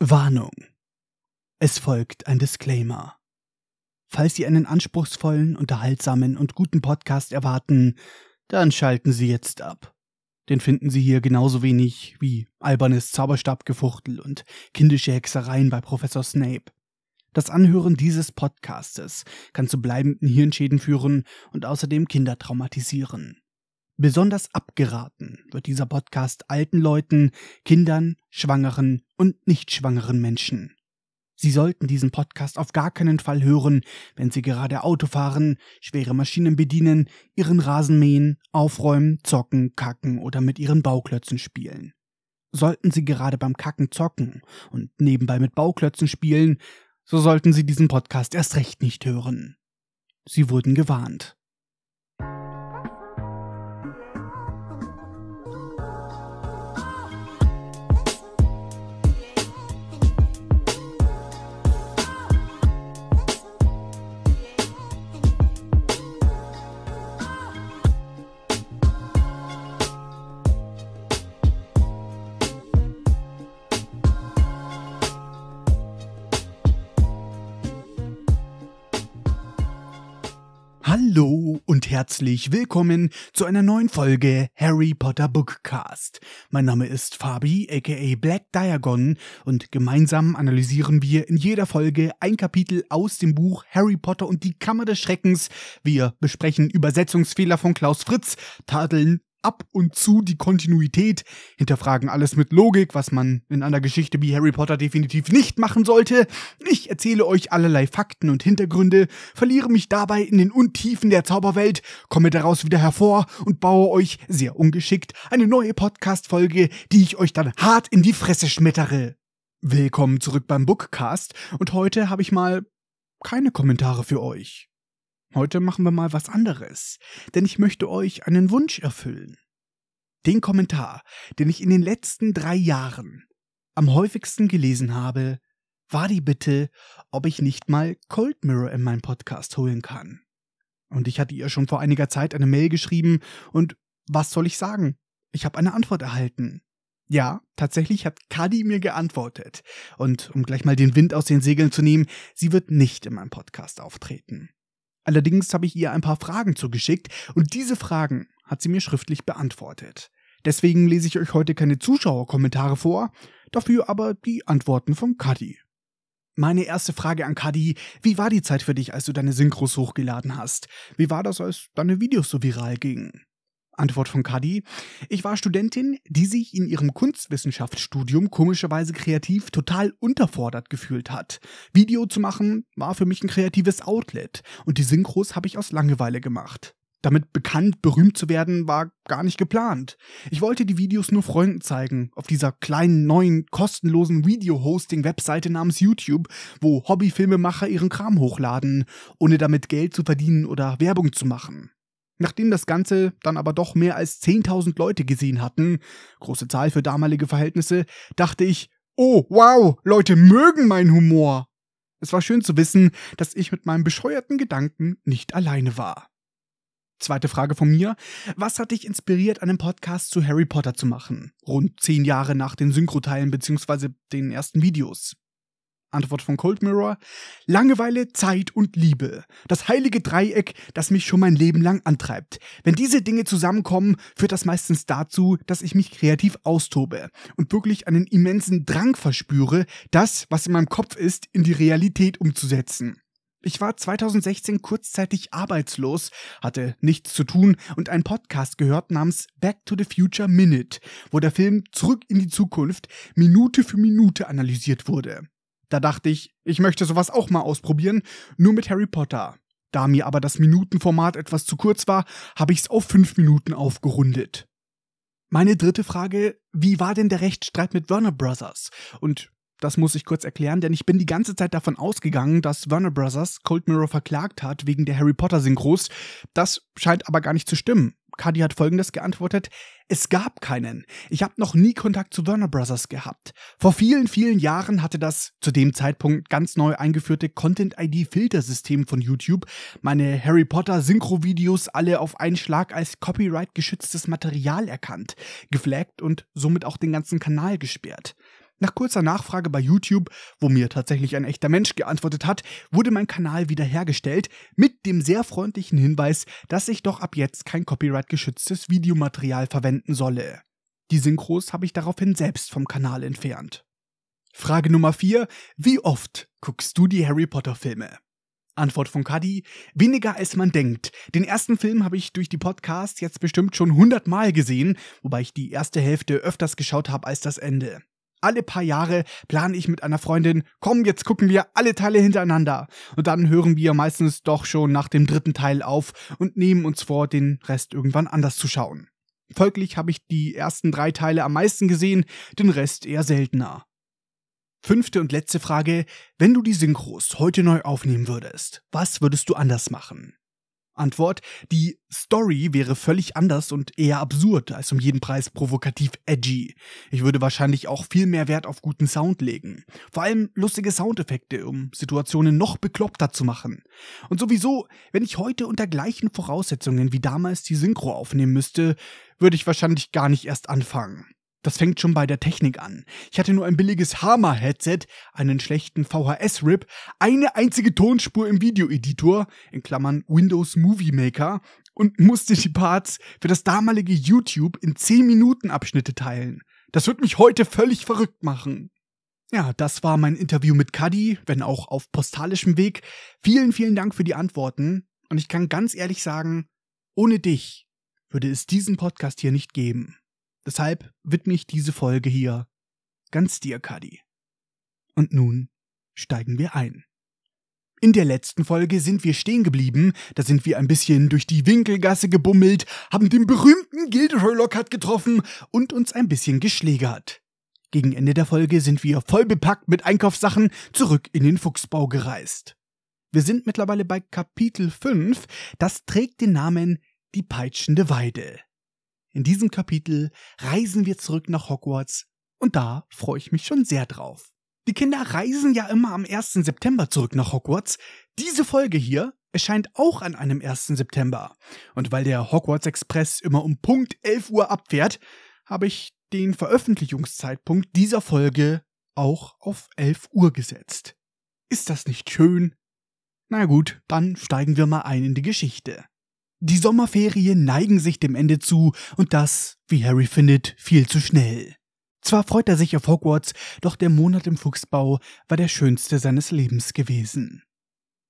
Warnung. Es folgt ein Disclaimer. Falls Sie einen anspruchsvollen, unterhaltsamen und guten Podcast erwarten, dann schalten Sie jetzt ab. Den finden Sie hier genauso wenig wie albernes Zauberstabgefuchtel und kindische Hexereien bei Professor Snape. Das Anhören dieses Podcastes kann zu bleibenden Hirnschäden führen und außerdem Kinder traumatisieren. Besonders abgeraten wird dieser Podcast alten Leuten, Kindern, Schwangeren und nicht schwangeren Menschen. Sie sollten diesen Podcast auf gar keinen Fall hören, wenn Sie gerade Auto fahren, schwere Maschinen bedienen, Ihren Rasen mähen, aufräumen, zocken, kacken oder mit Ihren Bauklötzen spielen. Sollten Sie gerade beim Kacken zocken und nebenbei mit Bauklötzen spielen, so sollten Sie diesen Podcast erst recht nicht hören. Sie wurden gewarnt. herzlich willkommen zu einer neuen Folge Harry Potter Bookcast. Mein Name ist Fabi, aka Black Diagon, und gemeinsam analysieren wir in jeder Folge ein Kapitel aus dem Buch Harry Potter und die Kammer des Schreckens. Wir besprechen Übersetzungsfehler von Klaus Fritz, tadeln ab und zu die Kontinuität, hinterfragen alles mit Logik, was man in einer Geschichte wie Harry Potter definitiv nicht machen sollte. Ich erzähle euch allerlei Fakten und Hintergründe, verliere mich dabei in den Untiefen der Zauberwelt, komme daraus wieder hervor und baue euch sehr ungeschickt eine neue Podcast-Folge, die ich euch dann hart in die Fresse schmettere. Willkommen zurück beim Bookcast und heute habe ich mal keine Kommentare für euch. Heute machen wir mal was anderes, denn ich möchte euch einen Wunsch erfüllen. Den Kommentar, den ich in den letzten drei Jahren am häufigsten gelesen habe, war die Bitte, ob ich nicht mal Cold Mirror in meinen Podcast holen kann. Und ich hatte ihr schon vor einiger Zeit eine Mail geschrieben und was soll ich sagen? Ich habe eine Antwort erhalten. Ja, tatsächlich hat Kadi mir geantwortet. Und um gleich mal den Wind aus den Segeln zu nehmen, sie wird nicht in meinem Podcast auftreten. Allerdings habe ich ihr ein paar Fragen zugeschickt und diese Fragen hat sie mir schriftlich beantwortet. Deswegen lese ich euch heute keine Zuschauerkommentare vor, dafür aber die Antworten von Kadi. Meine erste Frage an Kadi, wie war die Zeit für dich, als du deine Synchros hochgeladen hast? Wie war das, als deine Videos so viral gingen? Antwort von Kadi. Ich war Studentin, die sich in ihrem Kunstwissenschaftsstudium komischerweise kreativ total unterfordert gefühlt hat. Video zu machen war für mich ein kreatives Outlet und die Synchros habe ich aus Langeweile gemacht. Damit bekannt, berühmt zu werden, war gar nicht geplant. Ich wollte die Videos nur Freunden zeigen, auf dieser kleinen, neuen, kostenlosen Video-Hosting-Webseite namens YouTube, wo Hobbyfilmemacher ihren Kram hochladen, ohne damit Geld zu verdienen oder Werbung zu machen. Nachdem das Ganze dann aber doch mehr als 10.000 Leute gesehen hatten, große Zahl für damalige Verhältnisse, dachte ich, oh, wow, Leute mögen meinen Humor. Es war schön zu wissen, dass ich mit meinem bescheuerten Gedanken nicht alleine war. Zweite Frage von mir. Was hat dich inspiriert, einen Podcast zu Harry Potter zu machen? Rund zehn Jahre nach den Synchroteilen bzw. den ersten Videos. Antwort von Cold Mirror. Langeweile, Zeit und Liebe. Das heilige Dreieck, das mich schon mein Leben lang antreibt. Wenn diese Dinge zusammenkommen, führt das meistens dazu, dass ich mich kreativ austobe und wirklich einen immensen Drang verspüre, das, was in meinem Kopf ist, in die Realität umzusetzen. Ich war 2016 kurzzeitig arbeitslos, hatte nichts zu tun und einen Podcast gehört namens Back to the Future Minute, wo der Film Zurück in die Zukunft Minute für Minute analysiert wurde. Da dachte ich, ich möchte sowas auch mal ausprobieren, nur mit Harry Potter. Da mir aber das Minutenformat etwas zu kurz war, habe ich es auf fünf Minuten aufgerundet. Meine dritte Frage, wie war denn der Rechtsstreit mit Warner Brothers? Und das muss ich kurz erklären, denn ich bin die ganze Zeit davon ausgegangen, dass Warner Brothers Cold Mirror verklagt hat wegen der Harry Potter Synchros. Das scheint aber gar nicht zu stimmen. Kadi hat folgendes geantwortet: Es gab keinen. Ich habe noch nie Kontakt zu Warner Brothers gehabt. Vor vielen, vielen Jahren hatte das zu dem Zeitpunkt ganz neu eingeführte Content-ID-Filtersystem von YouTube meine Harry Potter-Synchro-Videos alle auf einen Schlag als Copyright-geschütztes Material erkannt, geflaggt und somit auch den ganzen Kanal gesperrt. Nach kurzer Nachfrage bei YouTube, wo mir tatsächlich ein echter Mensch geantwortet hat, wurde mein Kanal wiederhergestellt mit dem sehr freundlichen Hinweis, dass ich doch ab jetzt kein copyright-geschütztes Videomaterial verwenden solle. Die Synchros habe ich daraufhin selbst vom Kanal entfernt. Frage Nummer 4. Wie oft guckst du die Harry Potter Filme? Antwort von Cuddy, weniger als man denkt. Den ersten Film habe ich durch die Podcasts jetzt bestimmt schon hundertmal gesehen, wobei ich die erste Hälfte öfters geschaut habe als das Ende alle paar Jahre plane ich mit einer Freundin, komm, jetzt gucken wir alle Teile hintereinander. Und dann hören wir meistens doch schon nach dem dritten Teil auf und nehmen uns vor, den Rest irgendwann anders zu schauen. Folglich habe ich die ersten drei Teile am meisten gesehen, den Rest eher seltener. Fünfte und letzte Frage. Wenn du die Synchros heute neu aufnehmen würdest, was würdest du anders machen? Antwort, die Story wäre völlig anders und eher absurd als um jeden Preis provokativ edgy. Ich würde wahrscheinlich auch viel mehr Wert auf guten Sound legen. Vor allem lustige Soundeffekte, um Situationen noch bekloppter zu machen. Und sowieso, wenn ich heute unter gleichen Voraussetzungen wie damals die Synchro aufnehmen müsste, würde ich wahrscheinlich gar nicht erst anfangen. Das fängt schon bei der Technik an. Ich hatte nur ein billiges Hammer-Headset, einen schlechten VHS-Rip, eine einzige Tonspur im Videoeditor, in Klammern Windows Movie Maker, und musste die Parts für das damalige YouTube in 10 Minuten Abschnitte teilen. Das wird mich heute völlig verrückt machen. Ja, das war mein Interview mit Cuddy, wenn auch auf postalischem Weg. Vielen, vielen Dank für die Antworten. Und ich kann ganz ehrlich sagen, ohne dich würde es diesen Podcast hier nicht geben. Deshalb widme ich diese Folge hier ganz dir, Kadi. Und nun steigen wir ein. In der letzten Folge sind wir stehen geblieben, da sind wir ein bisschen durch die Winkelgasse gebummelt, haben den berühmten Gilderoy Lockhart getroffen und uns ein bisschen geschlägert. Gegen Ende der Folge sind wir voll bepackt mit Einkaufssachen zurück in den Fuchsbau gereist. Wir sind mittlerweile bei Kapitel 5, das trägt den Namen Die peitschende Weide. In diesem Kapitel reisen wir zurück nach Hogwarts und da freue ich mich schon sehr drauf. Die Kinder reisen ja immer am 1. September zurück nach Hogwarts. Diese Folge hier erscheint auch an einem 1. September. Und weil der Hogwarts Express immer um Punkt 11 Uhr abfährt, habe ich den Veröffentlichungszeitpunkt dieser Folge auch auf 11 Uhr gesetzt. Ist das nicht schön? Na gut, dann steigen wir mal ein in die Geschichte. Die Sommerferien neigen sich dem Ende zu und das, wie Harry findet, viel zu schnell. Zwar freut er sich auf Hogwarts, doch der Monat im Fuchsbau war der schönste seines Lebens gewesen.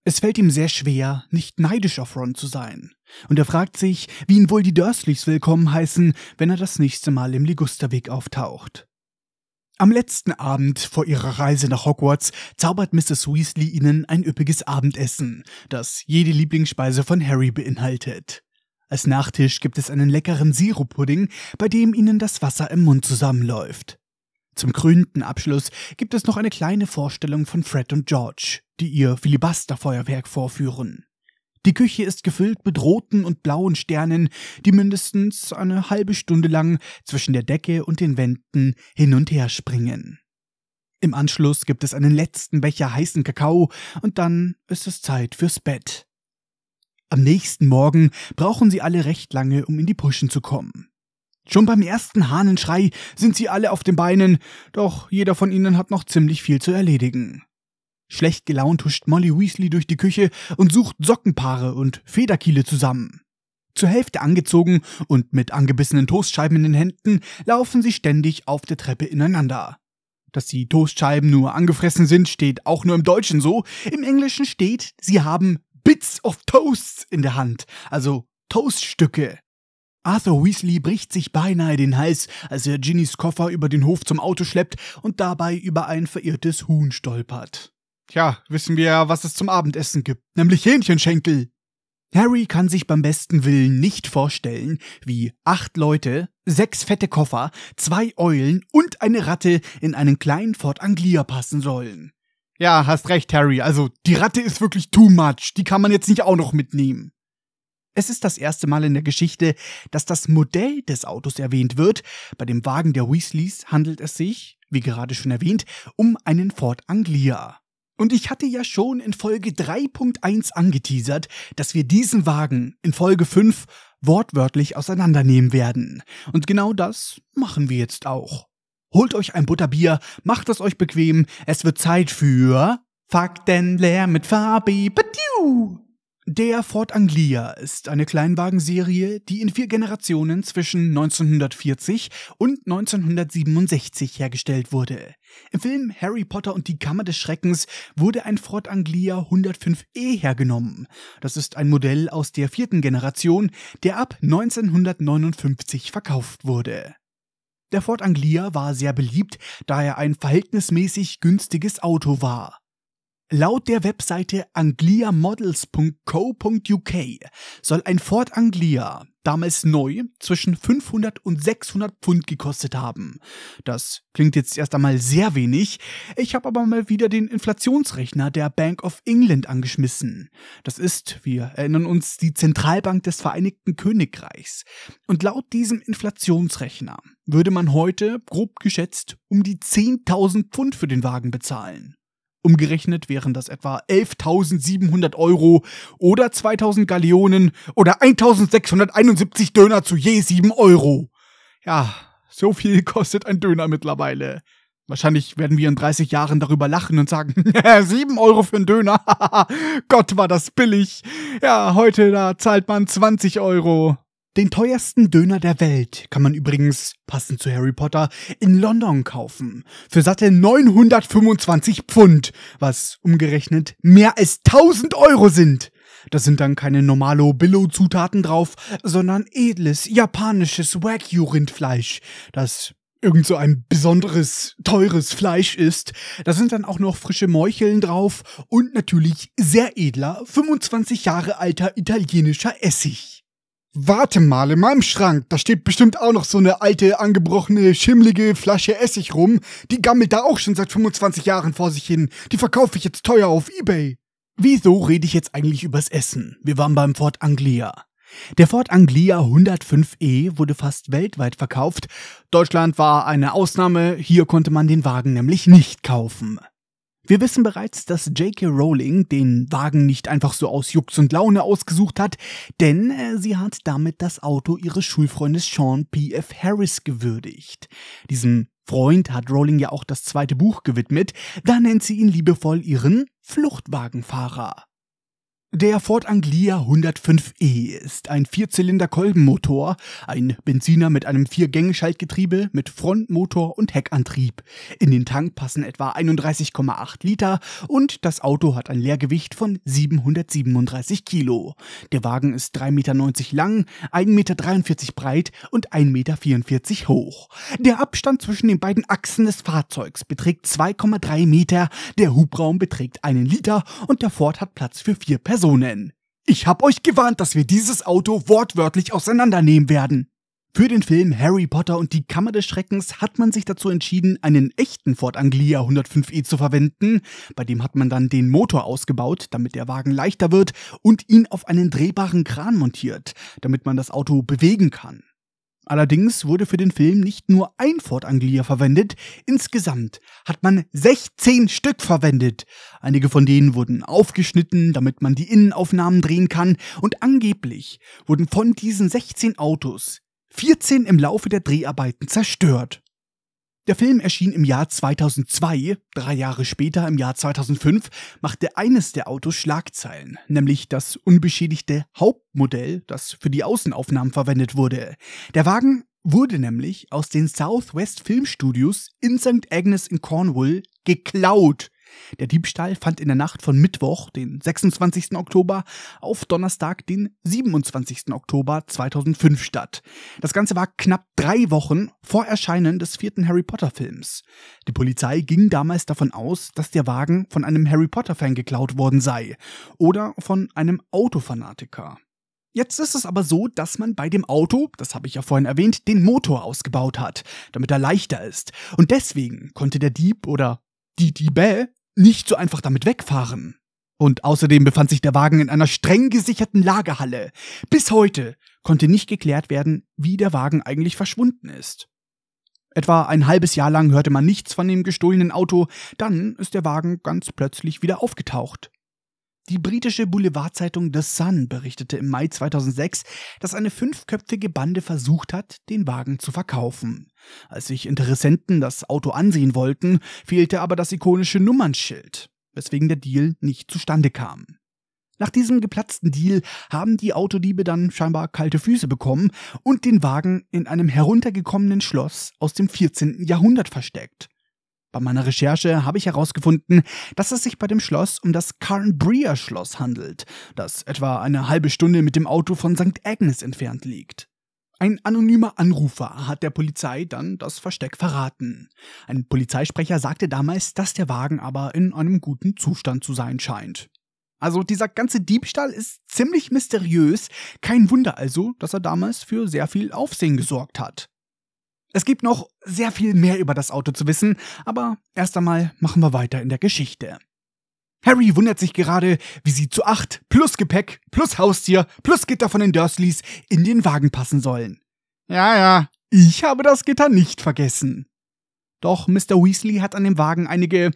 Es fällt ihm sehr schwer, nicht neidisch auf Ron zu sein. Und er fragt sich, wie ihn wohl die Dursleys willkommen heißen, wenn er das nächste Mal im Ligusterweg auftaucht. Am letzten Abend vor ihrer Reise nach Hogwarts zaubert Mrs. Weasley ihnen ein üppiges Abendessen, das jede Lieblingsspeise von Harry beinhaltet. Als Nachtisch gibt es einen leckeren Sirup-Pudding, bei dem ihnen das Wasser im Mund zusammenläuft. Zum krönenden Abschluss gibt es noch eine kleine Vorstellung von Fred und George, die ihr Filibusterfeuerwerk vorführen. Die Küche ist gefüllt mit roten und blauen Sternen, die mindestens eine halbe Stunde lang zwischen der Decke und den Wänden hin und her springen. Im Anschluss gibt es einen letzten Becher heißen Kakao und dann ist es Zeit fürs Bett. Am nächsten Morgen brauchen sie alle recht lange, um in die Puschen zu kommen. Schon beim ersten Hahnenschrei sind sie alle auf den Beinen, doch jeder von ihnen hat noch ziemlich viel zu erledigen. Schlecht gelaunt huscht Molly Weasley durch die Küche und sucht Sockenpaare und Federkiele zusammen. Zur Hälfte angezogen und mit angebissenen Toastscheiben in den Händen laufen sie ständig auf der Treppe ineinander. Dass die Toastscheiben nur angefressen sind, steht auch nur im Deutschen so. Im Englischen steht, sie haben Bits of Toasts in der Hand, also Toaststücke. Arthur Weasley bricht sich beinahe den Hals, als er Ginnys Koffer über den Hof zum Auto schleppt und dabei über ein verirrtes Huhn stolpert. Tja, wissen wir ja, was es zum Abendessen gibt, nämlich Hähnchenschenkel. Harry kann sich beim besten Willen nicht vorstellen, wie acht Leute, sechs fette Koffer, zwei Eulen und eine Ratte in einen kleinen Fort Anglia passen sollen. Ja, hast recht, Harry. Also, die Ratte ist wirklich too much. Die kann man jetzt nicht auch noch mitnehmen. Es ist das erste Mal in der Geschichte, dass das Modell des Autos erwähnt wird. Bei dem Wagen der Weasleys handelt es sich, wie gerade schon erwähnt, um einen Ford Anglia. Und ich hatte ja schon in Folge 3.1 angeteasert, dass wir diesen Wagen in Folge 5 wortwörtlich auseinandernehmen werden. Und genau das machen wir jetzt auch. Holt euch ein Butterbier, macht es euch bequem, es wird Zeit für Fakten leer mit Fabi. Badiu! Der Ford Anglia ist eine Kleinwagenserie, die in vier Generationen zwischen 1940 und 1967 hergestellt wurde. Im Film Harry Potter und die Kammer des Schreckens wurde ein Ford Anglia 105e hergenommen. Das ist ein Modell aus der vierten Generation, der ab 1959 verkauft wurde. Der Ford Anglia war sehr beliebt, da er ein verhältnismäßig günstiges Auto war. Laut der Webseite angliamodels.co.uk soll ein Ford Anglia damals neu zwischen 500 und 600 Pfund gekostet haben. Das klingt jetzt erst einmal sehr wenig. Ich habe aber mal wieder den Inflationsrechner der Bank of England angeschmissen. Das ist, wir erinnern uns, die Zentralbank des Vereinigten Königreichs. Und laut diesem Inflationsrechner würde man heute, grob geschätzt, um die 10.000 Pfund für den Wagen bezahlen. Umgerechnet wären das etwa 11.700 Euro oder 2.000 Gallionen oder 1.671 Döner zu je 7 Euro. Ja, so viel kostet ein Döner mittlerweile. Wahrscheinlich werden wir in 30 Jahren darüber lachen und sagen, 7 Euro für einen Döner. Gott, war das billig. Ja, heute da zahlt man 20 Euro. Den teuersten Döner der Welt kann man übrigens, passend zu Harry Potter, in London kaufen. Für satte 925 Pfund, was umgerechnet mehr als 1000 Euro sind. Da sind dann keine normalo Billo-Zutaten drauf, sondern edles, japanisches Wagyu-Rindfleisch, das irgend so ein besonderes, teures Fleisch ist. Da sind dann auch noch frische Meucheln drauf und natürlich sehr edler, 25 Jahre alter italienischer Essig. Warte mal, in meinem Schrank, da steht bestimmt auch noch so eine alte, angebrochene, schimmlige Flasche Essig rum. Die gammelt da auch schon seit 25 Jahren vor sich hin. Die verkaufe ich jetzt teuer auf Ebay. Wieso rede ich jetzt eigentlich übers Essen? Wir waren beim Ford Anglia. Der Ford Anglia 105e wurde fast weltweit verkauft. Deutschland war eine Ausnahme, hier konnte man den Wagen nämlich nicht kaufen. Wir wissen bereits, dass J.K. Rowling den Wagen nicht einfach so aus Jux und Laune ausgesucht hat, denn äh, sie hat damit das Auto ihres Schulfreundes Sean P.F. Harris gewürdigt. Diesem Freund hat Rowling ja auch das zweite Buch gewidmet, da nennt sie ihn liebevoll ihren Fluchtwagenfahrer. Der Ford Anglia 105e ist ein Vierzylinder-Kolbenmotor, ein Benziner mit einem Viergänge-Schaltgetriebe mit Frontmotor und Heckantrieb. In den Tank passen etwa 31,8 Liter und das Auto hat ein Leergewicht von 737 Kilo. Der Wagen ist 3,90 Meter lang, 1,43 Meter breit und 1,44 Meter hoch. Der Abstand zwischen den beiden Achsen des Fahrzeugs beträgt 2,3 Meter, der Hubraum beträgt einen Liter und der Ford hat Platz für vier Personen. Personen. Ich hab euch gewarnt, dass wir dieses Auto wortwörtlich auseinandernehmen werden. Für den Film Harry Potter und die Kammer des Schreckens hat man sich dazu entschieden, einen echten Ford Anglia 105e zu verwenden. Bei dem hat man dann den Motor ausgebaut, damit der Wagen leichter wird und ihn auf einen drehbaren Kran montiert, damit man das Auto bewegen kann. Allerdings wurde für den Film nicht nur ein Ford Anglia verwendet, insgesamt hat man 16 Stück verwendet. Einige von denen wurden aufgeschnitten, damit man die Innenaufnahmen drehen kann und angeblich wurden von diesen 16 Autos 14 im Laufe der Dreharbeiten zerstört. Der Film erschien im Jahr 2002, drei Jahre später, im Jahr 2005, machte eines der Autos Schlagzeilen, nämlich das unbeschädigte Hauptmodell, das für die Außenaufnahmen verwendet wurde. Der Wagen wurde nämlich aus den Southwest Filmstudios in St. Agnes in Cornwall geklaut. Der Diebstahl fand in der Nacht von Mittwoch, den 26. Oktober, auf Donnerstag, den 27. Oktober 2005 statt. Das Ganze war knapp drei Wochen vor Erscheinen des vierten Harry Potter-Films. Die Polizei ging damals davon aus, dass der Wagen von einem Harry Potter-Fan geklaut worden sei oder von einem Autofanatiker. Jetzt ist es aber so, dass man bei dem Auto, das habe ich ja vorhin erwähnt, den Motor ausgebaut hat, damit er leichter ist. Und deswegen konnte der Dieb oder die Diebe nicht so einfach damit wegfahren. Und außerdem befand sich der Wagen in einer streng gesicherten Lagerhalle. Bis heute konnte nicht geklärt werden, wie der Wagen eigentlich verschwunden ist. Etwa ein halbes Jahr lang hörte man nichts von dem gestohlenen Auto, dann ist der Wagen ganz plötzlich wieder aufgetaucht. Die britische Boulevardzeitung The Sun berichtete im Mai 2006, dass eine fünfköpfige Bande versucht hat, den Wagen zu verkaufen. Als sich Interessenten das Auto ansehen wollten, fehlte aber das ikonische Nummernschild, weswegen der Deal nicht zustande kam. Nach diesem geplatzten Deal haben die Autodiebe dann scheinbar kalte Füße bekommen und den Wagen in einem heruntergekommenen Schloss aus dem 14. Jahrhundert versteckt. Bei meiner Recherche habe ich herausgefunden, dass es sich bei dem Schloss um das Carnbria Schloss handelt, das etwa eine halbe Stunde mit dem Auto von St. Agnes entfernt liegt. Ein anonymer Anrufer hat der Polizei dann das Versteck verraten. Ein Polizeisprecher sagte damals, dass der Wagen aber in einem guten Zustand zu sein scheint. Also dieser ganze Diebstahl ist ziemlich mysteriös, kein Wunder also, dass er damals für sehr viel Aufsehen gesorgt hat. Es gibt noch sehr viel mehr über das Auto zu wissen, aber erst einmal machen wir weiter in der Geschichte. Harry wundert sich gerade, wie sie zu acht plus Gepäck plus Haustier plus Gitter von den Dursleys in den Wagen passen sollen. Ja, ja, ich habe das Gitter nicht vergessen. Doch Mr. Weasley hat an dem Wagen einige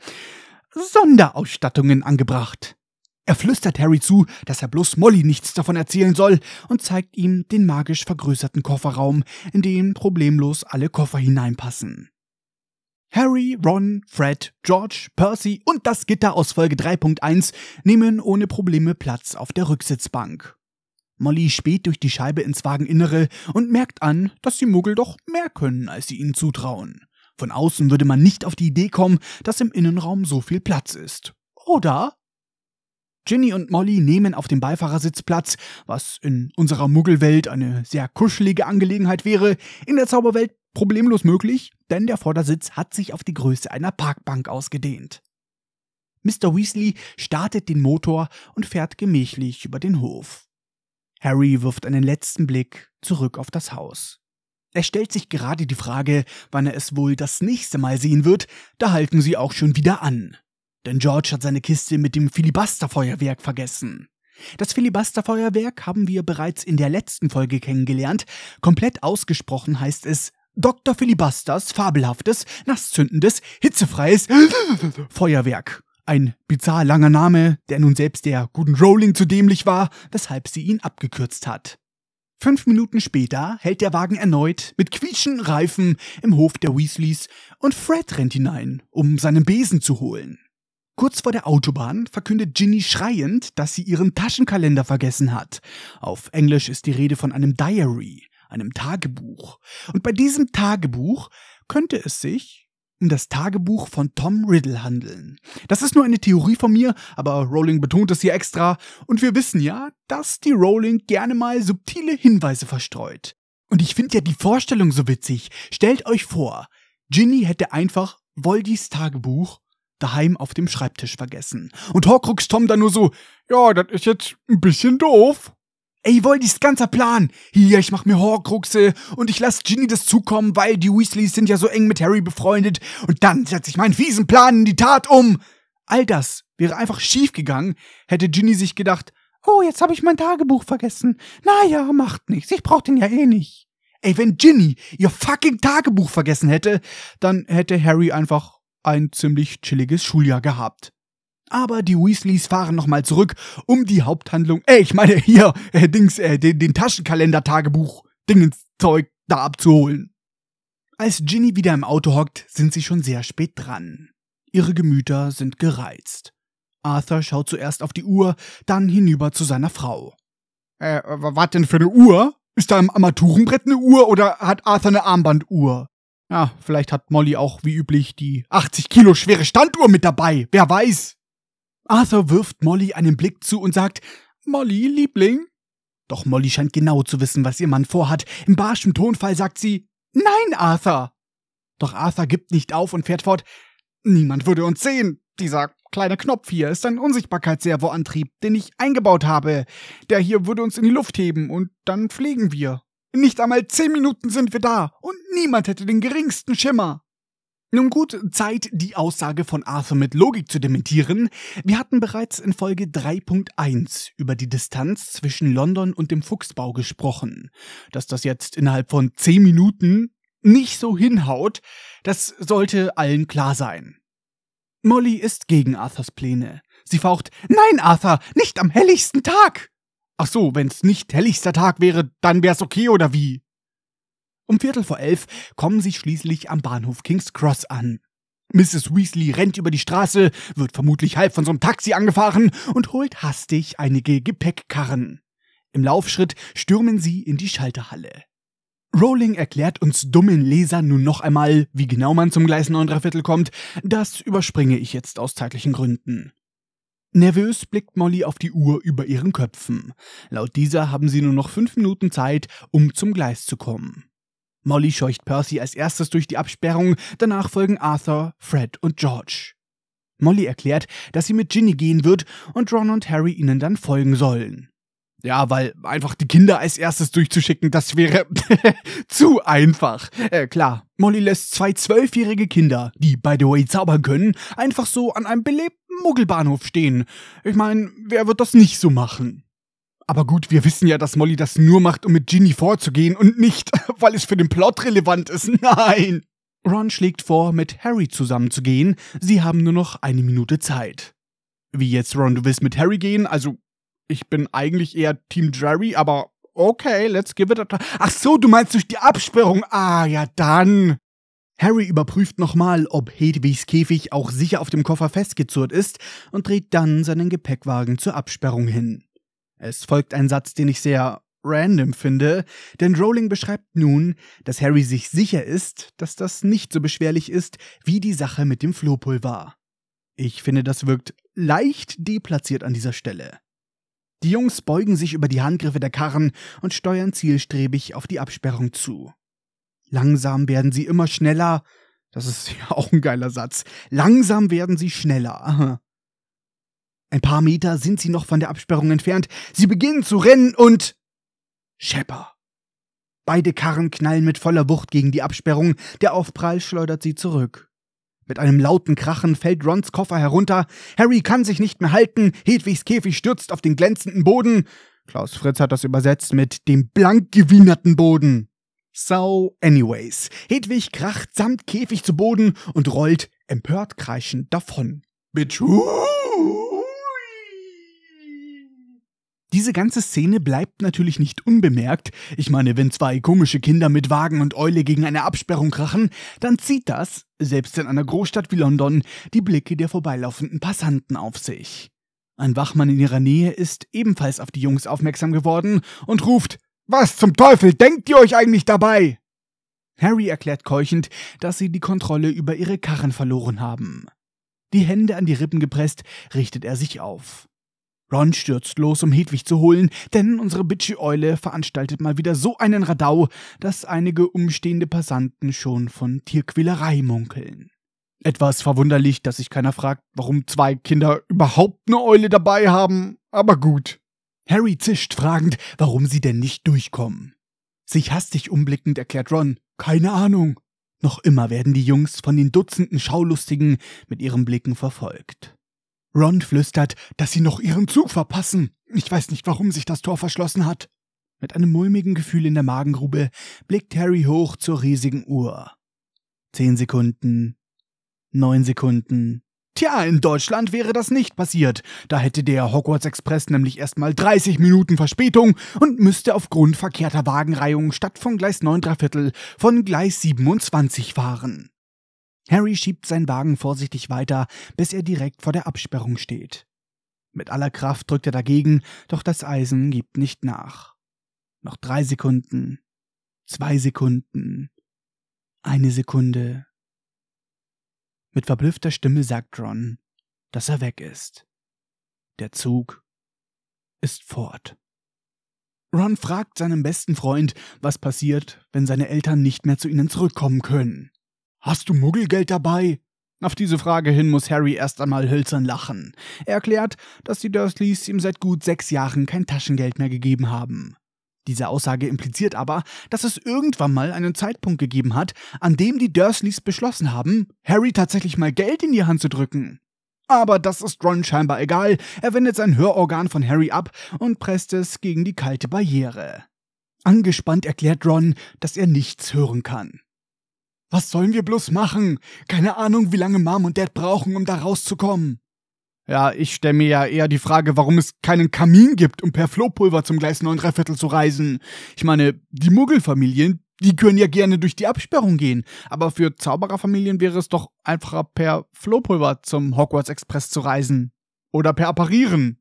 Sonderausstattungen angebracht. Er flüstert Harry zu, dass er bloß Molly nichts davon erzählen soll und zeigt ihm den magisch vergrößerten Kofferraum, in dem problemlos alle Koffer hineinpassen. Harry, Ron, Fred, George, Percy und das Gitter aus Folge 3.1 nehmen ohne Probleme Platz auf der Rücksitzbank. Molly späht durch die Scheibe ins Wageninnere und merkt an, dass die Muggel doch mehr können, als sie ihnen zutrauen. Von außen würde man nicht auf die Idee kommen, dass im Innenraum so viel Platz ist. Oder? Ginny und Molly nehmen auf dem Beifahrersitz Platz, was in unserer Muggelwelt eine sehr kuschelige Angelegenheit wäre, in der Zauberwelt problemlos möglich, denn der Vordersitz hat sich auf die Größe einer Parkbank ausgedehnt. Mr. Weasley startet den Motor und fährt gemächlich über den Hof. Harry wirft einen letzten Blick zurück auf das Haus. Er stellt sich gerade die Frage, wann er es wohl das nächste Mal sehen wird, da halten sie auch schon wieder an. Denn George hat seine Kiste mit dem Filibusterfeuerwerk vergessen. Das Filibusterfeuerwerk haben wir bereits in der letzten Folge kennengelernt. Komplett ausgesprochen heißt es Dr. Filibusters fabelhaftes, nasszündendes, hitzefreies Feuerwerk. Ein bizarr langer Name, der nun selbst der guten Rowling zu dämlich war, weshalb sie ihn abgekürzt hat. Fünf Minuten später hält der Wagen erneut mit quietschenden Reifen im Hof der Weasleys und Fred rennt hinein, um seinen Besen zu holen. Kurz vor der Autobahn verkündet Ginny schreiend, dass sie ihren Taschenkalender vergessen hat. Auf Englisch ist die Rede von einem Diary, einem Tagebuch. Und bei diesem Tagebuch könnte es sich um das Tagebuch von Tom Riddle handeln. Das ist nur eine Theorie von mir, aber Rowling betont es hier extra. Und wir wissen ja, dass die Rowling gerne mal subtile Hinweise verstreut. Und ich finde ja die Vorstellung so witzig. Stellt euch vor, Ginny hätte einfach Voldys Tagebuch daheim auf dem Schreibtisch vergessen. Und Horcrux Tom dann nur so, ja, das ist jetzt ein bisschen doof. Ey, wollt Voldis ganzer Plan. Hier, ich mach mir Horcruxe und ich lass Ginny das zukommen, weil die Weasleys sind ja so eng mit Harry befreundet und dann setze ich meinen fiesen Plan in die Tat um. All das wäre einfach schiefgegangen, hätte Ginny sich gedacht, oh, jetzt habe ich mein Tagebuch vergessen. Naja, macht nichts, ich brauch den ja eh nicht. Ey, wenn Ginny ihr fucking Tagebuch vergessen hätte, dann hätte Harry einfach ein ziemlich chilliges Schuljahr gehabt. Aber die Weasleys fahren nochmal zurück, um die Haupthandlung, äh, ich meine hier, äh, Dings, äh, den, den Taschenkalender-Tagebuch, Dingenszeug, da abzuholen. Als Ginny wieder im Auto hockt, sind sie schon sehr spät dran. Ihre Gemüter sind gereizt. Arthur schaut zuerst auf die Uhr, dann hinüber zu seiner Frau. Äh, was denn für eine Uhr? Ist da im Armaturenbrett eine Uhr oder hat Arthur eine Armbanduhr? Ja, vielleicht hat Molly auch wie üblich die 80 Kilo schwere Standuhr mit dabei. Wer weiß? Arthur wirft Molly einen Blick zu und sagt, Molly, Liebling. Doch Molly scheint genau zu wissen, was ihr Mann vorhat. Im barschen Tonfall sagt sie, Nein, Arthur. Doch Arthur gibt nicht auf und fährt fort, Niemand würde uns sehen. Dieser kleine Knopf hier ist ein Unsichtbarkeitsservoantrieb, den ich eingebaut habe. Der hier würde uns in die Luft heben und dann fliegen wir nicht einmal zehn Minuten sind wir da und niemand hätte den geringsten Schimmer. Nun gut, Zeit, die Aussage von Arthur mit Logik zu dementieren. Wir hatten bereits in Folge 3.1 über die Distanz zwischen London und dem Fuchsbau gesprochen. Dass das jetzt innerhalb von zehn Minuten nicht so hinhaut, das sollte allen klar sein. Molly ist gegen Arthurs Pläne. Sie faucht, nein, Arthur, nicht am helligsten Tag! Ach so, wenn's nicht helligster Tag wäre, dann wär's okay, oder wie? Um Viertel vor elf kommen sie schließlich am Bahnhof King's Cross an. Mrs. Weasley rennt über die Straße, wird vermutlich halb von so einem Taxi angefahren und holt hastig einige Gepäckkarren. Im Laufschritt stürmen sie in die Schalterhalle. Rowling erklärt uns dummen Lesern nun noch einmal, wie genau man zum Gleis 9 Viertel kommt. Das überspringe ich jetzt aus zeitlichen Gründen. Nervös blickt Molly auf die Uhr über ihren Köpfen. Laut dieser haben sie nur noch fünf Minuten Zeit, um zum Gleis zu kommen. Molly scheucht Percy als erstes durch die Absperrung, danach folgen Arthur, Fred und George. Molly erklärt, dass sie mit Ginny gehen wird und Ron und Harry ihnen dann folgen sollen. Ja, weil einfach die Kinder als erstes durchzuschicken, das wäre zu einfach. Äh, klar, Molly lässt zwei zwölfjährige Kinder, die by the way zaubern können, einfach so an einem belebten Muggelbahnhof stehen. Ich meine, wer wird das nicht so machen? Aber gut, wir wissen ja, dass Molly das nur macht, um mit Ginny vorzugehen und nicht, weil es für den Plot relevant ist. Nein! Ron schlägt vor, mit Harry zusammenzugehen. Sie haben nur noch eine Minute Zeit. Wie jetzt, Ron, du willst mit Harry gehen? Also, ich bin eigentlich eher Team Jerry, aber okay, let's give it a try. Ach so, du meinst durch die Absperrung? Ah, ja dann. Harry überprüft nochmal, ob Hedwigs Käfig auch sicher auf dem Koffer festgezurrt ist und dreht dann seinen Gepäckwagen zur Absperrung hin. Es folgt ein Satz, den ich sehr random finde, denn Rowling beschreibt nun, dass Harry sich sicher ist, dass das nicht so beschwerlich ist wie die Sache mit dem Flohpulver. Ich finde, das wirkt leicht deplatziert an dieser Stelle. Die Jungs beugen sich über die Handgriffe der Karren und steuern zielstrebig auf die Absperrung zu. Langsam werden sie immer schneller. Das ist ja auch ein geiler Satz. Langsam werden sie schneller. Aha. Ein paar Meter sind sie noch von der Absperrung entfernt. Sie beginnen zu rennen und Schepper. Beide Karren knallen mit voller Wucht gegen die Absperrung. Der Aufprall schleudert sie zurück. Mit einem lauten Krachen fällt Rons Koffer herunter. Harry kann sich nicht mehr halten. Hedwigs Käfig stürzt auf den glänzenden Boden. Klaus Fritz hat das übersetzt mit dem blank gewienerten Boden. So, anyways, Hedwig kracht samt Käfig zu Boden und rollt empört kreischend davon. Bitch. Diese ganze Szene bleibt natürlich nicht unbemerkt. Ich meine, wenn zwei komische Kinder mit Wagen und Eule gegen eine Absperrung krachen, dann zieht das, selbst in einer Großstadt wie London, die Blicke der vorbeilaufenden Passanten auf sich. Ein Wachmann in ihrer Nähe ist ebenfalls auf die Jungs aufmerksam geworden und ruft was zum Teufel denkt ihr euch eigentlich dabei? Harry erklärt keuchend, dass sie die Kontrolle über ihre Karren verloren haben. Die Hände an die Rippen gepresst, richtet er sich auf. Ron stürzt los, um Hedwig zu holen, denn unsere bitchy Eule veranstaltet mal wieder so einen Radau, dass einige umstehende Passanten schon von Tierquälerei munkeln. Etwas verwunderlich, dass sich keiner fragt, warum zwei Kinder überhaupt eine Eule dabei haben, aber gut. Harry zischt fragend, warum sie denn nicht durchkommen. Sich hastig umblickend erklärt Ron, keine Ahnung. Noch immer werden die Jungs von den Dutzenden Schaulustigen mit ihren Blicken verfolgt. Ron flüstert, dass sie noch ihren Zug verpassen. Ich weiß nicht, warum sich das Tor verschlossen hat. Mit einem mulmigen Gefühl in der Magengrube blickt Harry hoch zur riesigen Uhr. Zehn Sekunden, neun Sekunden, Tja, in Deutschland wäre das nicht passiert. Da hätte der Hogwarts Express nämlich erstmal 30 Minuten Verspätung und müsste aufgrund verkehrter Wagenreihung statt von Gleis 9 Viertel von Gleis 27 fahren. Harry schiebt seinen Wagen vorsichtig weiter, bis er direkt vor der Absperrung steht. Mit aller Kraft drückt er dagegen, doch das Eisen gibt nicht nach. Noch drei Sekunden, zwei Sekunden, eine Sekunde. Mit verblüffter Stimme sagt Ron, dass er weg ist. Der Zug ist fort. Ron fragt seinem besten Freund, was passiert, wenn seine Eltern nicht mehr zu ihnen zurückkommen können. Hast du Muggelgeld dabei? Auf diese Frage hin muss Harry erst einmal hölzern lachen. Er erklärt, dass die Dursleys ihm seit gut sechs Jahren kein Taschengeld mehr gegeben haben. Diese Aussage impliziert aber, dass es irgendwann mal einen Zeitpunkt gegeben hat, an dem die Dursleys beschlossen haben, Harry tatsächlich mal Geld in die Hand zu drücken. Aber das ist Ron scheinbar egal, er wendet sein Hörorgan von Harry ab und presst es gegen die kalte Barriere. Angespannt erklärt Ron, dass er nichts hören kann. Was sollen wir bloß machen? Keine Ahnung, wie lange Mom und Dad brauchen, um da rauszukommen. Ja, ich stelle mir ja eher die Frage, warum es keinen Kamin gibt, um per Flohpulver zum Gleis 9 Dreiviertel zu reisen. Ich meine, die Muggelfamilien, die können ja gerne durch die Absperrung gehen. Aber für Zaubererfamilien wäre es doch einfacher, per Flohpulver zum Hogwarts Express zu reisen. Oder per Apparieren.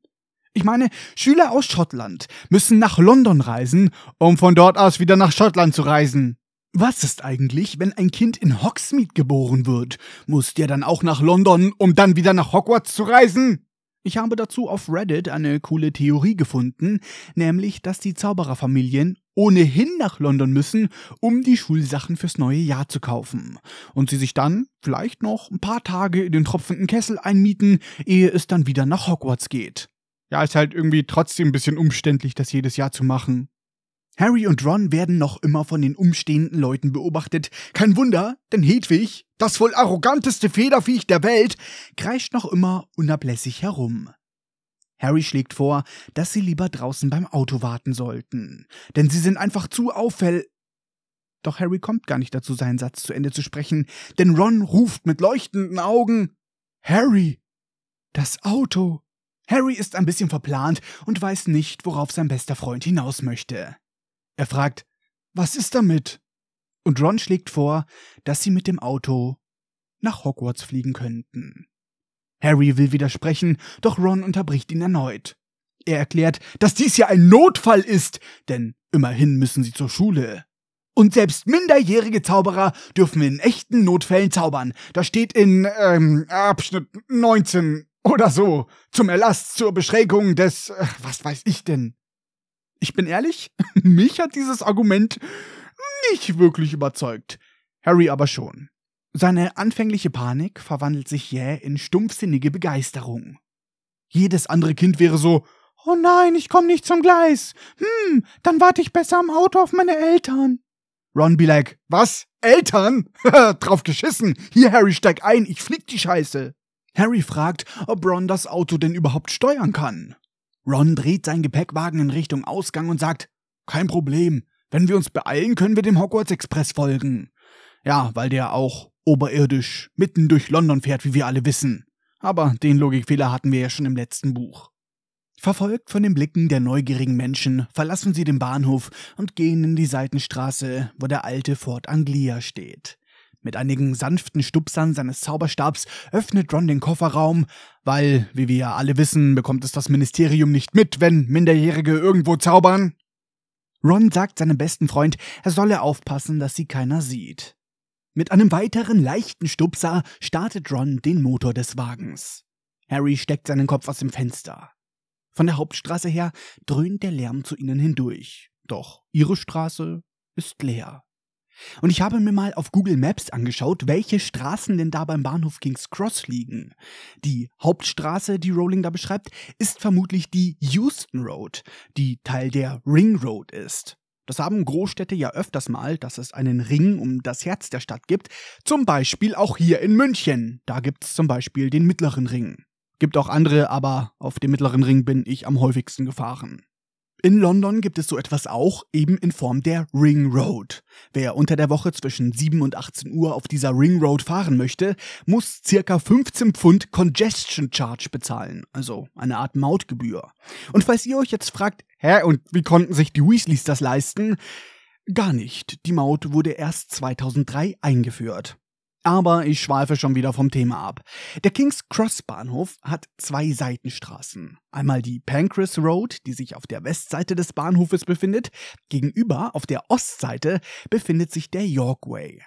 Ich meine, Schüler aus Schottland müssen nach London reisen, um von dort aus wieder nach Schottland zu reisen. Was ist eigentlich, wenn ein Kind in Hogsmeade geboren wird? Muss der dann auch nach London, um dann wieder nach Hogwarts zu reisen? Ich habe dazu auf Reddit eine coole Theorie gefunden, nämlich, dass die Zaubererfamilien ohnehin nach London müssen, um die Schulsachen fürs neue Jahr zu kaufen. Und sie sich dann vielleicht noch ein paar Tage in den tropfenden Kessel einmieten, ehe es dann wieder nach Hogwarts geht. Ja, ist halt irgendwie trotzdem ein bisschen umständlich, das jedes Jahr zu machen. Harry und Ron werden noch immer von den umstehenden Leuten beobachtet. Kein Wunder, denn Hedwig, das wohl arroganteste Federviech der Welt, kreischt noch immer unablässig herum. Harry schlägt vor, dass sie lieber draußen beim Auto warten sollten, denn sie sind einfach zu auffäll. Doch Harry kommt gar nicht dazu, seinen Satz zu Ende zu sprechen, denn Ron ruft mit leuchtenden Augen Harry. Das Auto. Harry ist ein bisschen verplant und weiß nicht, worauf sein bester Freund hinaus möchte. Er fragt, was ist damit? Und Ron schlägt vor, dass sie mit dem Auto nach Hogwarts fliegen könnten. Harry will widersprechen, doch Ron unterbricht ihn erneut. Er erklärt, dass dies ja ein Notfall ist, denn immerhin müssen sie zur Schule. Und selbst minderjährige Zauberer dürfen in echten Notfällen zaubern. Das steht in ähm, Abschnitt 19 oder so zum Erlass zur Beschränkung des äh, was weiß ich denn. Ich bin ehrlich, mich hat dieses Argument nicht wirklich überzeugt. Harry aber schon. Seine anfängliche Panik verwandelt sich jäh in stumpfsinnige Begeisterung. Jedes andere Kind wäre so, Oh nein, ich komm nicht zum Gleis. Hm, dann warte ich besser am Auto auf meine Eltern. Ron be like, was? Eltern? Drauf geschissen. Hier, Harry, steig ein, ich flieg die Scheiße. Harry fragt, ob Ron das Auto denn überhaupt steuern kann. Ron dreht seinen Gepäckwagen in Richtung Ausgang und sagt, kein Problem, wenn wir uns beeilen, können wir dem Hogwarts Express folgen. Ja, weil der auch oberirdisch mitten durch London fährt, wie wir alle wissen. Aber den Logikfehler hatten wir ja schon im letzten Buch. Verfolgt von den Blicken der neugierigen Menschen verlassen sie den Bahnhof und gehen in die Seitenstraße, wo der alte Fort Anglia steht. Mit einigen sanften Stupsern seines Zauberstabs öffnet Ron den Kofferraum, weil, wie wir ja alle wissen, bekommt es das Ministerium nicht mit, wenn Minderjährige irgendwo zaubern. Ron sagt seinem besten Freund, er solle aufpassen, dass sie keiner sieht. Mit einem weiteren leichten Stupser startet Ron den Motor des Wagens. Harry steckt seinen Kopf aus dem Fenster. Von der Hauptstraße her dröhnt der Lärm zu ihnen hindurch. Doch ihre Straße ist leer. Und ich habe mir mal auf Google Maps angeschaut, welche Straßen denn da beim Bahnhof King's Cross liegen. Die Hauptstraße, die Rowling da beschreibt, ist vermutlich die Houston Road, die Teil der Ring Road ist. Das haben Großstädte ja öfters mal, dass es einen Ring um das Herz der Stadt gibt. Zum Beispiel auch hier in München. Da gibt es zum Beispiel den Mittleren Ring. Gibt auch andere, aber auf dem Mittleren Ring bin ich am häufigsten gefahren. In London gibt es so etwas auch, eben in Form der Ring Road. Wer unter der Woche zwischen 7 und 18 Uhr auf dieser Ring Road fahren möchte, muss circa 15 Pfund Congestion Charge bezahlen, also eine Art Mautgebühr. Und falls ihr euch jetzt fragt, hä, und wie konnten sich die Weasleys das leisten? Gar nicht. Die Maut wurde erst 2003 eingeführt. Aber ich schweife schon wieder vom Thema ab. Der King's Cross Bahnhof hat zwei Seitenstraßen. Einmal die Pancras Road, die sich auf der Westseite des Bahnhofes befindet. Gegenüber, auf der Ostseite, befindet sich der York Way.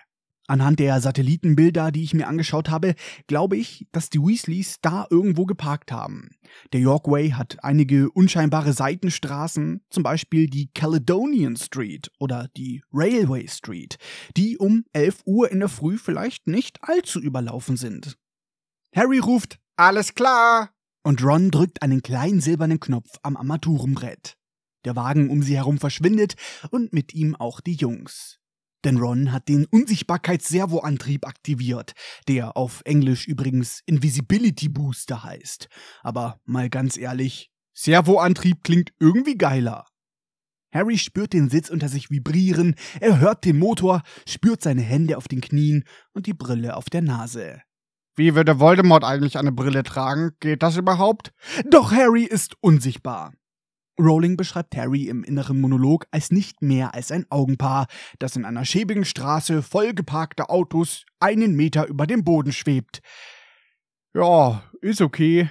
Anhand der Satellitenbilder, die ich mir angeschaut habe, glaube ich, dass die Weasleys da irgendwo geparkt haben. Der Yorkway hat einige unscheinbare Seitenstraßen, zum Beispiel die Caledonian Street oder die Railway Street, die um 11 Uhr in der Früh vielleicht nicht allzu überlaufen sind. Harry ruft Alles klar! Und Ron drückt einen kleinen silbernen Knopf am Armaturenbrett. Der Wagen um sie herum verschwindet und mit ihm auch die Jungs. Denn Ron hat den Unsichtbarkeitsservoantrieb aktiviert, der auf Englisch übrigens Invisibility Booster heißt. Aber mal ganz ehrlich, Servoantrieb klingt irgendwie geiler. Harry spürt den Sitz unter sich vibrieren, er hört den Motor, spürt seine Hände auf den Knien und die Brille auf der Nase. Wie würde Voldemort eigentlich eine Brille tragen? Geht das überhaupt? Doch Harry ist unsichtbar. Rowling beschreibt Harry im inneren Monolog als nicht mehr als ein Augenpaar, das in einer schäbigen Straße vollgeparkter Autos einen Meter über dem Boden schwebt. Ja, ist okay.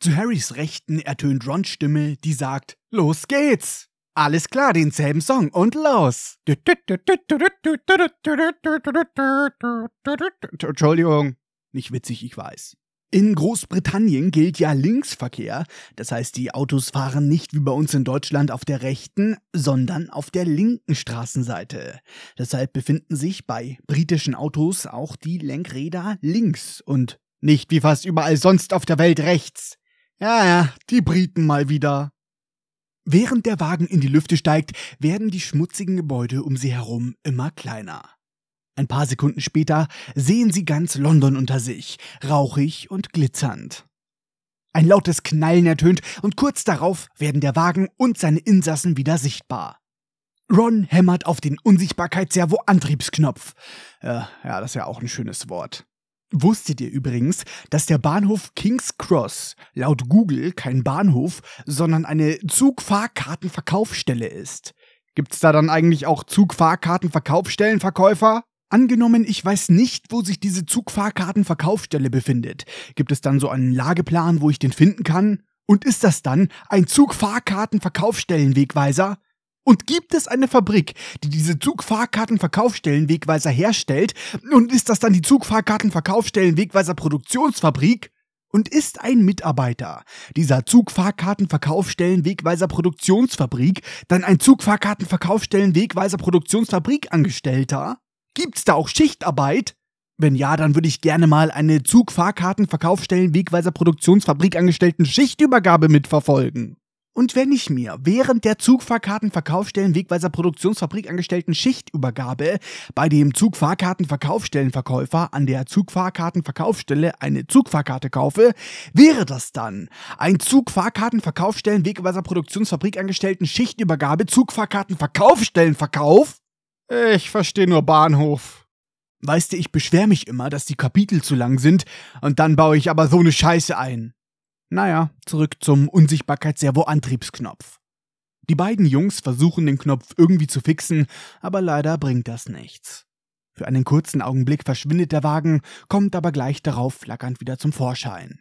Zu Harrys Rechten ertönt Rons Stimme, die sagt, los geht's! Alles klar, denselben Song und los! Entschuldigung. Nicht witzig, ich weiß. In Großbritannien gilt ja Linksverkehr, das heißt die Autos fahren nicht wie bei uns in Deutschland auf der rechten, sondern auf der linken Straßenseite. Deshalb befinden sich bei britischen Autos auch die Lenkräder links und nicht wie fast überall sonst auf der Welt rechts. Ja, ja, die Briten mal wieder. Während der Wagen in die Lüfte steigt, werden die schmutzigen Gebäude um sie herum immer kleiner. Ein paar Sekunden später sehen sie ganz London unter sich, rauchig und glitzernd. Ein lautes Knallen ertönt und kurz darauf werden der Wagen und seine Insassen wieder sichtbar. Ron hämmert auf den Unsichtbarkeitsservo-Antriebsknopf. Äh, ja, das ist ja auch ein schönes Wort. Wusstet ihr übrigens, dass der Bahnhof King's Cross laut Google kein Bahnhof, sondern eine Zugfahrkartenverkaufsstelle ist? Gibt's da dann eigentlich auch Zugfahrkartenverkaufsstellenverkäufer? Angenommen, ich weiß nicht, wo sich diese Zugfahrkartenverkaufsstelle befindet. Gibt es dann so einen Lageplan, wo ich den finden kann? Und ist das dann ein Zugfahrkartenverkaufsstellenwegweiser? Und gibt es eine Fabrik, die diese Zugfahrkartenverkaufsstellenwegweiser herstellt? Und ist das dann die Zugfahrkartenverkaufsstellenwegweiser Produktionsfabrik? Und ist ein Mitarbeiter dieser Zugfahrkartenverkaufsstellenwegweiser Produktionsfabrik dann ein Zugfahrkartenverkaufsstellenwegweiser Produktionsfabrik Angestellter? Gibt's da auch Schichtarbeit? Wenn ja, dann würde ich gerne mal eine Zugfahrkartenverkaufsstellen Wegweiser Produktionsfabrikangestellten Schichtübergabe mitverfolgen. Und wenn ich mir während der Zugfahrkartenverkaufsstellen Wegweiser Produktionsfabrikangestellten Schichtübergabe bei dem Zugfahrkartenverkaufsstellenverkäufer an der Zugfahrkartenverkaufsstelle eine Zugfahrkarte kaufe, wäre das dann ein Zugfahrkartenverkaufsstellen Wegweiser Produktionsfabrikangestellten Schichtübergabe Zugfahrkartenverkaufsstellenverkauf? Ich verstehe nur Bahnhof. Weißt du, ich beschwer mich immer, dass die Kapitel zu lang sind, und dann baue ich aber so eine Scheiße ein. Naja, zurück zum Unsichtbarkeitsservo-Antriebsknopf. Die beiden Jungs versuchen den Knopf irgendwie zu fixen, aber leider bringt das nichts. Für einen kurzen Augenblick verschwindet der Wagen, kommt aber gleich darauf flackernd wieder zum Vorschein.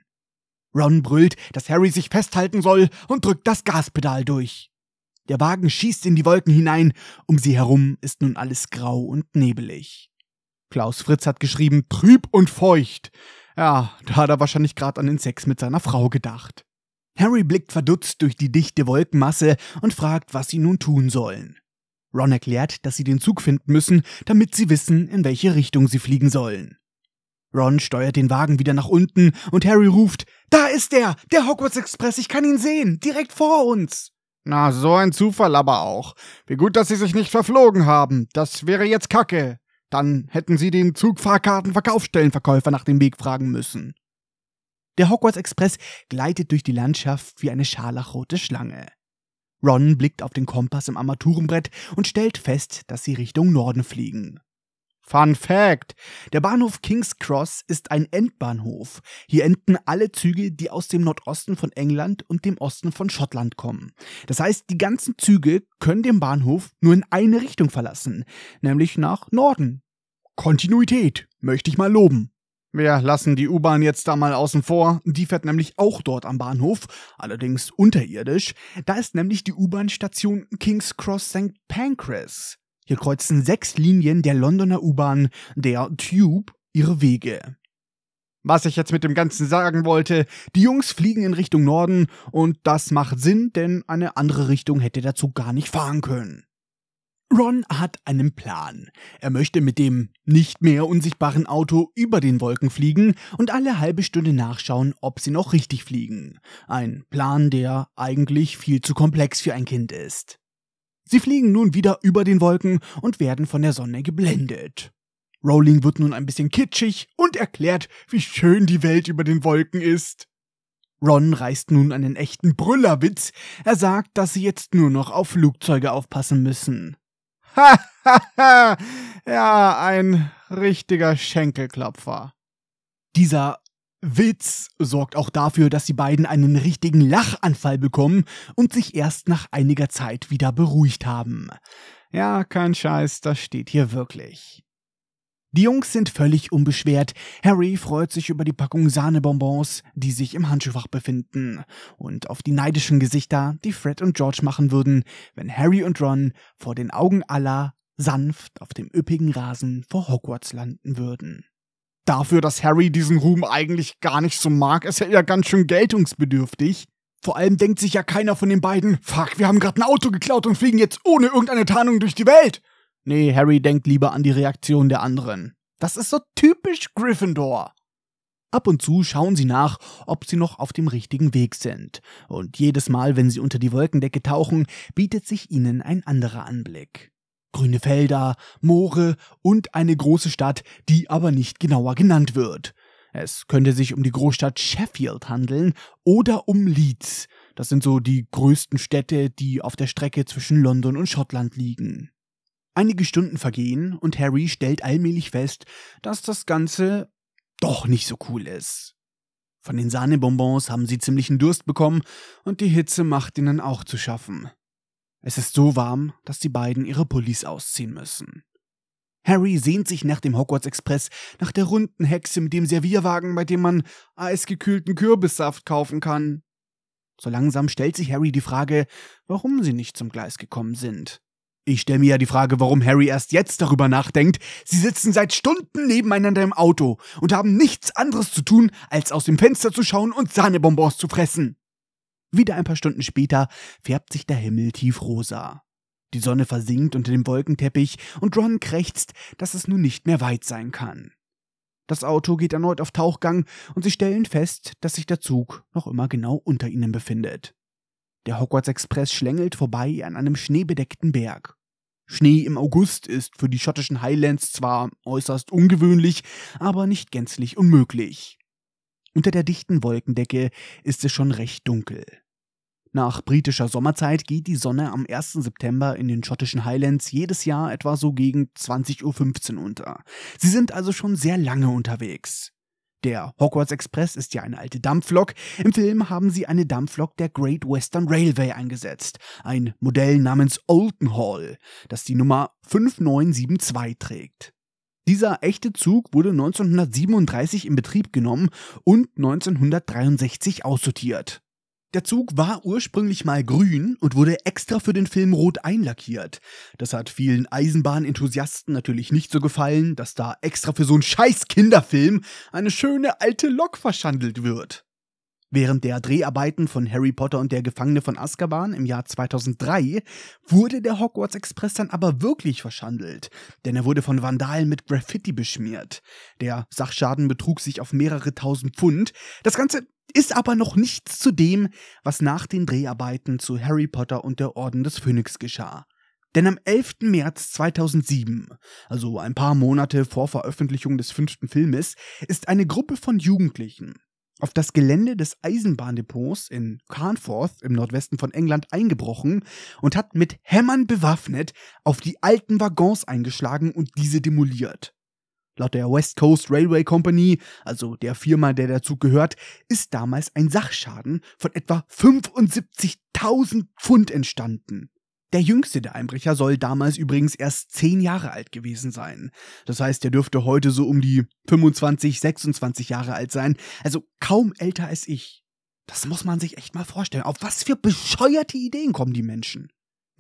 Ron brüllt, dass Harry sich festhalten soll und drückt das Gaspedal durch. Der Wagen schießt in die Wolken hinein, um sie herum ist nun alles grau und nebelig. Klaus Fritz hat geschrieben trüb und feucht. Ja, da hat er wahrscheinlich gerade an den Sex mit seiner Frau gedacht. Harry blickt verdutzt durch die dichte Wolkenmasse und fragt, was sie nun tun sollen. Ron erklärt, dass sie den Zug finden müssen, damit sie wissen, in welche Richtung sie fliegen sollen. Ron steuert den Wagen wieder nach unten und Harry ruft, Da ist er! Der Hogwarts Express, ich kann ihn sehen! Direkt vor uns! Na, so ein Zufall aber auch. Wie gut, dass Sie sich nicht verflogen haben. Das wäre jetzt Kacke. Dann hätten Sie den Zugfahrkartenverkaufsstellenverkäufer nach dem Weg fragen müssen. Der Hogwarts Express gleitet durch die Landschaft wie eine scharlachrote Schlange. Ron blickt auf den Kompass im Armaturenbrett und stellt fest, dass sie Richtung Norden fliegen. Fun Fact: Der Bahnhof King's Cross ist ein Endbahnhof. Hier enden alle Züge, die aus dem Nordosten von England und dem Osten von Schottland kommen. Das heißt, die ganzen Züge können den Bahnhof nur in eine Richtung verlassen, nämlich nach Norden. Kontinuität, möchte ich mal loben. Wir lassen die U-Bahn jetzt da mal außen vor. Die fährt nämlich auch dort am Bahnhof, allerdings unterirdisch. Da ist nämlich die U-Bahn-Station King's Cross St. Pancras. Hier kreuzen sechs Linien der Londoner U-Bahn, der Tube, ihre Wege. Was ich jetzt mit dem Ganzen sagen wollte, die Jungs fliegen in Richtung Norden und das macht Sinn, denn eine andere Richtung hätte dazu gar nicht fahren können. Ron hat einen Plan. Er möchte mit dem nicht mehr unsichtbaren Auto über den Wolken fliegen und alle halbe Stunde nachschauen, ob sie noch richtig fliegen. Ein Plan, der eigentlich viel zu komplex für ein Kind ist. Sie fliegen nun wieder über den Wolken und werden von der Sonne geblendet. Rowling wird nun ein bisschen kitschig und erklärt, wie schön die Welt über den Wolken ist. Ron reißt nun einen echten Brüllerwitz. Er sagt, dass sie jetzt nur noch auf Flugzeuge aufpassen müssen. Ha ha ha! Ja, ein richtiger Schenkelklopfer. Dieser Witz sorgt auch dafür, dass die beiden einen richtigen Lachanfall bekommen und sich erst nach einiger Zeit wieder beruhigt haben. Ja, kein Scheiß, das steht hier wirklich. Die Jungs sind völlig unbeschwert. Harry freut sich über die Packung Sahnebonbons, die sich im Handschuhfach befinden, und auf die neidischen Gesichter, die Fred und George machen würden, wenn Harry und Ron vor den Augen aller sanft auf dem üppigen Rasen vor Hogwarts landen würden dafür, dass Harry diesen Ruhm eigentlich gar nicht so mag, ist er ja ganz schön geltungsbedürftig. Vor allem denkt sich ja keiner von den beiden, fuck, wir haben gerade ein Auto geklaut und fliegen jetzt ohne irgendeine Tarnung durch die Welt. Nee, Harry denkt lieber an die Reaktion der anderen. Das ist so typisch Gryffindor. Ab und zu schauen sie nach, ob sie noch auf dem richtigen Weg sind. Und jedes Mal, wenn sie unter die Wolkendecke tauchen, bietet sich ihnen ein anderer Anblick grüne Felder, Moore und eine große Stadt, die aber nicht genauer genannt wird. Es könnte sich um die Großstadt Sheffield handeln oder um Leeds. Das sind so die größten Städte, die auf der Strecke zwischen London und Schottland liegen. Einige Stunden vergehen und Harry stellt allmählich fest, dass das Ganze doch nicht so cool ist. Von den Sahnebonbons haben sie ziemlichen Durst bekommen und die Hitze macht ihnen auch zu schaffen. Es ist so warm, dass die beiden ihre Pullis ausziehen müssen. Harry sehnt sich nach dem Hogwarts Express, nach der runden Hexe mit dem Servierwagen, bei dem man eisgekühlten Kürbissaft kaufen kann. So langsam stellt sich Harry die Frage, warum sie nicht zum Gleis gekommen sind. Ich stelle mir ja die Frage, warum Harry erst jetzt darüber nachdenkt. Sie sitzen seit Stunden nebeneinander im Auto und haben nichts anderes zu tun, als aus dem Fenster zu schauen und Sahnebonbons zu fressen. Wieder ein paar Stunden später färbt sich der Himmel tiefrosa. Die Sonne versinkt unter dem Wolkenteppich und Ron krächzt, dass es nun nicht mehr weit sein kann. Das Auto geht erneut auf Tauchgang und sie stellen fest, dass sich der Zug noch immer genau unter ihnen befindet. Der Hogwarts Express schlängelt vorbei an einem schneebedeckten Berg. Schnee im August ist für die schottischen Highlands zwar äußerst ungewöhnlich, aber nicht gänzlich unmöglich. Unter der dichten Wolkendecke ist es schon recht dunkel. Nach britischer Sommerzeit geht die Sonne am 1. September in den schottischen Highlands jedes Jahr etwa so gegen 20.15 Uhr unter. Sie sind also schon sehr lange unterwegs. Der Hogwarts Express ist ja eine alte Dampflok. Im Film haben sie eine Dampflok der Great Western Railway eingesetzt. Ein Modell namens Oldenhall, das die Nummer 5972 trägt. Dieser echte Zug wurde 1937 in Betrieb genommen und 1963 aussortiert. Der Zug war ursprünglich mal grün und wurde extra für den Film rot einlackiert. Das hat vielen Eisenbahnenthusiasten natürlich nicht so gefallen, dass da extra für so einen scheiß Kinderfilm eine schöne alte Lok verschandelt wird. Während der Dreharbeiten von Harry Potter und der Gefangene von Azkaban im Jahr 2003 wurde der Hogwarts Express dann aber wirklich verschandelt, denn er wurde von Vandalen mit Graffiti beschmiert. Der Sachschaden betrug sich auf mehrere tausend Pfund. Das Ganze ist aber noch nichts zu dem, was nach den Dreharbeiten zu Harry Potter und der Orden des Phönix geschah. Denn am 11. März 2007, also ein paar Monate vor Veröffentlichung des fünften Filmes, ist eine Gruppe von Jugendlichen, auf das Gelände des Eisenbahndepots in Carnforth im Nordwesten von England eingebrochen und hat mit Hämmern bewaffnet auf die alten Waggons eingeschlagen und diese demoliert. Laut der West Coast Railway Company, also der Firma, der der Zug gehört, ist damals ein Sachschaden von etwa 75.000 Pfund entstanden. Der jüngste der Einbrecher soll damals übrigens erst zehn Jahre alt gewesen sein. Das heißt, er dürfte heute so um die 25, 26 Jahre alt sein, also kaum älter als ich. Das muss man sich echt mal vorstellen. Auf was für bescheuerte Ideen kommen die Menschen?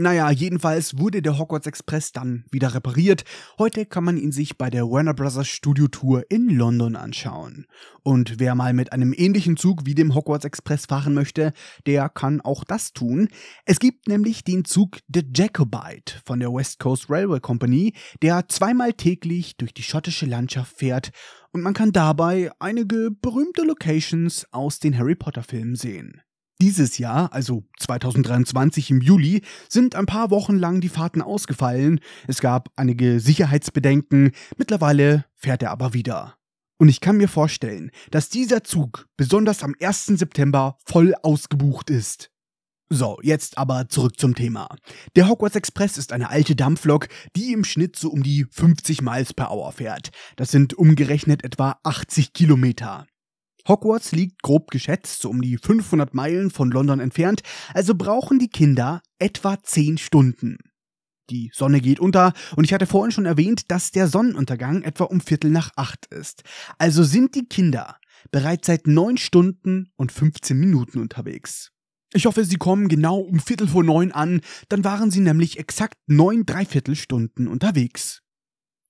Naja, jedenfalls wurde der Hogwarts Express dann wieder repariert. Heute kann man ihn sich bei der Warner Bros. Studio Tour in London anschauen. Und wer mal mit einem ähnlichen Zug wie dem Hogwarts Express fahren möchte, der kann auch das tun. Es gibt nämlich den Zug The Jacobite von der West Coast Railway Company, der zweimal täglich durch die schottische Landschaft fährt und man kann dabei einige berühmte Locations aus den Harry Potter Filmen sehen. Dieses Jahr, also 2023 im Juli, sind ein paar Wochen lang die Fahrten ausgefallen. Es gab einige Sicherheitsbedenken. Mittlerweile fährt er aber wieder. Und ich kann mir vorstellen, dass dieser Zug besonders am 1. September voll ausgebucht ist. So, jetzt aber zurück zum Thema. Der Hogwarts Express ist eine alte Dampflok, die im Schnitt so um die 50 Miles per Hour fährt. Das sind umgerechnet etwa 80 Kilometer. Hogwarts liegt grob geschätzt so um die 500 Meilen von London entfernt, also brauchen die Kinder etwa 10 Stunden. Die Sonne geht unter und ich hatte vorhin schon erwähnt, dass der Sonnenuntergang etwa um Viertel nach acht ist. Also sind die Kinder bereits seit 9 Stunden und 15 Minuten unterwegs. Ich hoffe, Sie kommen genau um Viertel vor neun an, dann waren Sie nämlich exakt neun Dreiviertelstunden unterwegs.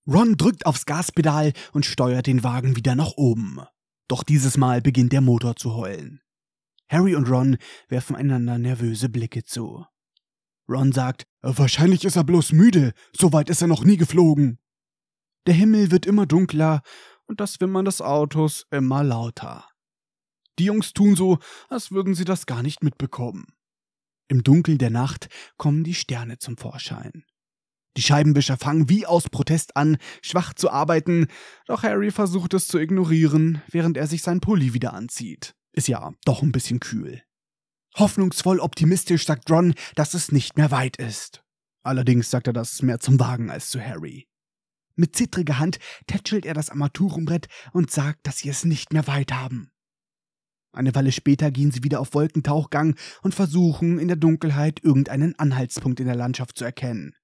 Ron drückt aufs Gaspedal und steuert den Wagen wieder nach oben. Doch dieses Mal beginnt der Motor zu heulen. Harry und Ron werfen einander nervöse Blicke zu. Ron sagt, wahrscheinlich ist er bloß müde, so weit ist er noch nie geflogen. Der Himmel wird immer dunkler und das Wimmern des Autos immer lauter. Die Jungs tun so, als würden sie das gar nicht mitbekommen. Im Dunkel der Nacht kommen die Sterne zum Vorschein. Die Scheibenwischer fangen wie aus Protest an, schwach zu arbeiten, doch Harry versucht es zu ignorieren, während er sich sein Pulli wieder anzieht. Ist ja doch ein bisschen kühl. Hoffnungsvoll optimistisch sagt Ron, dass es nicht mehr weit ist. Allerdings sagt er das mehr zum Wagen als zu Harry. Mit zittriger Hand tätschelt er das Armaturenbrett und sagt, dass sie es nicht mehr weit haben. Eine Weile später gehen sie wieder auf Wolkentauchgang und versuchen, in der Dunkelheit irgendeinen Anhaltspunkt in der Landschaft zu erkennen.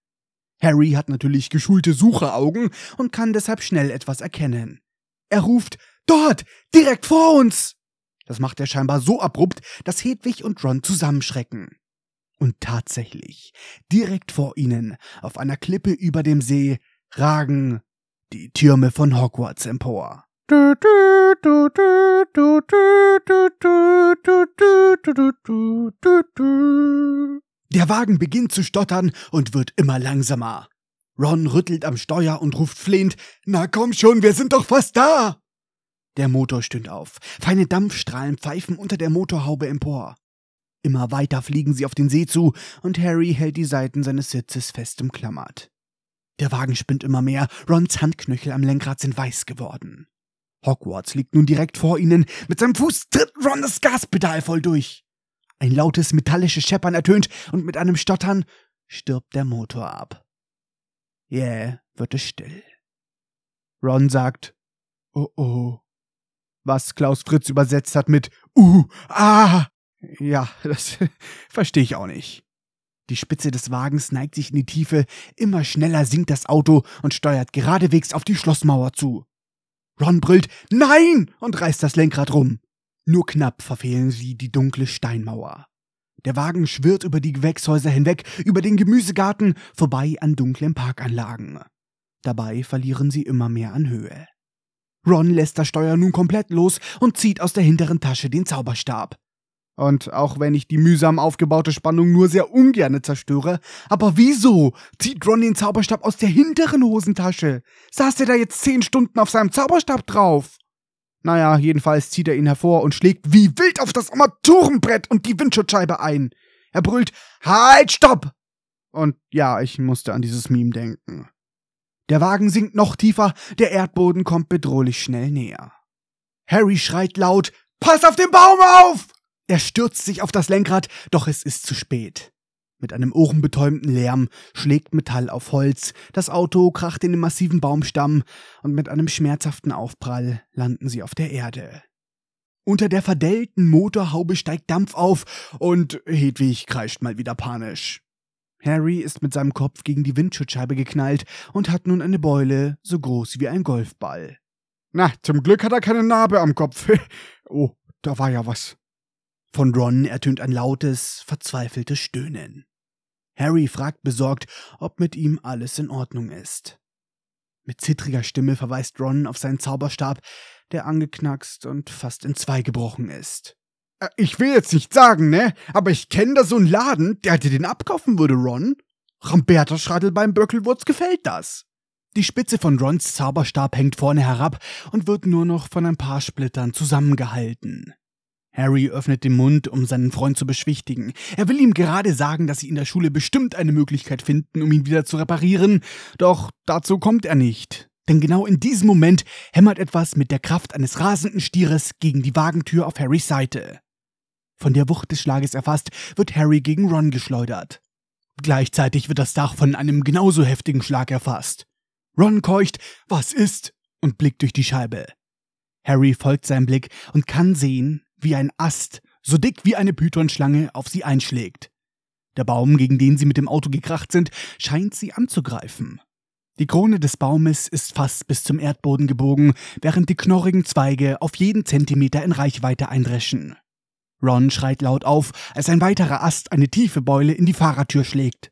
Harry hat natürlich geschulte Sucheraugen und kann deshalb schnell etwas erkennen. Er ruft Dort, direkt vor uns. Das macht er scheinbar so abrupt, dass Hedwig und Ron zusammenschrecken. Und tatsächlich, direkt vor ihnen, auf einer Klippe über dem See, ragen die Türme von Hogwarts empor. Der Wagen beginnt zu stottern und wird immer langsamer. Ron rüttelt am Steuer und ruft flehend, Na komm schon, wir sind doch fast da! Der Motor stöhnt auf. Feine Dampfstrahlen pfeifen unter der Motorhaube empor. Immer weiter fliegen sie auf den See zu und Harry hält die Seiten seines Sitzes fest umklammert. Der Wagen spinnt immer mehr, Rons Handknöchel am Lenkrad sind weiß geworden. Hogwarts liegt nun direkt vor ihnen, mit seinem Fuß tritt Ron das Gaspedal voll durch. Ein lautes metallisches Scheppern ertönt und mit einem Stottern stirbt der Motor ab. Jäh yeah, wird es still. Ron sagt, oh oh. Was Klaus Fritz übersetzt hat mit, uh, ah. Ja, das verstehe ich auch nicht. Die Spitze des Wagens neigt sich in die Tiefe, immer schneller sinkt das Auto und steuert geradewegs auf die Schlossmauer zu. Ron brüllt Nein und reißt das Lenkrad rum. Nur knapp verfehlen sie die dunkle Steinmauer. Der Wagen schwirrt über die Gewächshäuser hinweg, über den Gemüsegarten, vorbei an dunklen Parkanlagen. Dabei verlieren sie immer mehr an Höhe. Ron lässt das Steuer nun komplett los und zieht aus der hinteren Tasche den Zauberstab. Und auch wenn ich die mühsam aufgebaute Spannung nur sehr ungerne zerstöre, aber wieso zieht Ron den Zauberstab aus der hinteren Hosentasche? Saß er da jetzt zehn Stunden auf seinem Zauberstab drauf? Naja, jedenfalls zieht er ihn hervor und schlägt wie wild auf das Armaturenbrett und die Windschutzscheibe ein. Er brüllt, halt, stopp! Und ja, ich musste an dieses Meme denken. Der Wagen sinkt noch tiefer, der Erdboden kommt bedrohlich schnell näher. Harry schreit laut, pass auf den Baum auf! Er stürzt sich auf das Lenkrad, doch es ist zu spät. Mit einem ohrenbetäubenden Lärm schlägt Metall auf Holz, das Auto kracht in den massiven Baumstamm und mit einem schmerzhaften Aufprall landen sie auf der Erde. Unter der verdellten Motorhaube steigt Dampf auf und Hedwig kreischt mal wieder panisch. Harry ist mit seinem Kopf gegen die Windschutzscheibe geknallt und hat nun eine Beule so groß wie ein Golfball. Na, zum Glück hat er keine Narbe am Kopf. oh, da war ja was. Von Ron ertönt ein lautes, verzweifeltes Stöhnen. Harry fragt besorgt, ob mit ihm alles in Ordnung ist. Mit zittriger Stimme verweist Ron auf seinen Zauberstab, der angeknackst und fast in zwei gebrochen ist. Äh, ich will jetzt nicht sagen, ne? Aber ich kenne da so einen Laden, der dir den abkaufen würde, Ron. Ramberta Schradl beim Böckelwurz gefällt das. Die Spitze von Rons Zauberstab hängt vorne herab und wird nur noch von ein paar Splittern zusammengehalten. Harry öffnet den Mund, um seinen Freund zu beschwichtigen. Er will ihm gerade sagen, dass sie in der Schule bestimmt eine Möglichkeit finden, um ihn wieder zu reparieren, doch dazu kommt er nicht. Denn genau in diesem Moment hämmert etwas mit der Kraft eines rasenden Stieres gegen die Wagentür auf Harrys Seite. Von der Wucht des Schlages erfasst, wird Harry gegen Ron geschleudert. Gleichzeitig wird das Dach von einem genauso heftigen Schlag erfasst. Ron keucht, was ist? und blickt durch die Scheibe. Harry folgt seinem Blick und kann sehen, wie ein Ast, so dick wie eine Pythonschlange auf sie einschlägt. Der Baum, gegen den sie mit dem Auto gekracht sind, scheint sie anzugreifen. Die Krone des Baumes ist fast bis zum Erdboden gebogen, während die knorrigen Zweige auf jeden Zentimeter in Reichweite eindreschen. Ron schreit laut auf, als ein weiterer Ast eine tiefe Beule in die Fahrertür schlägt.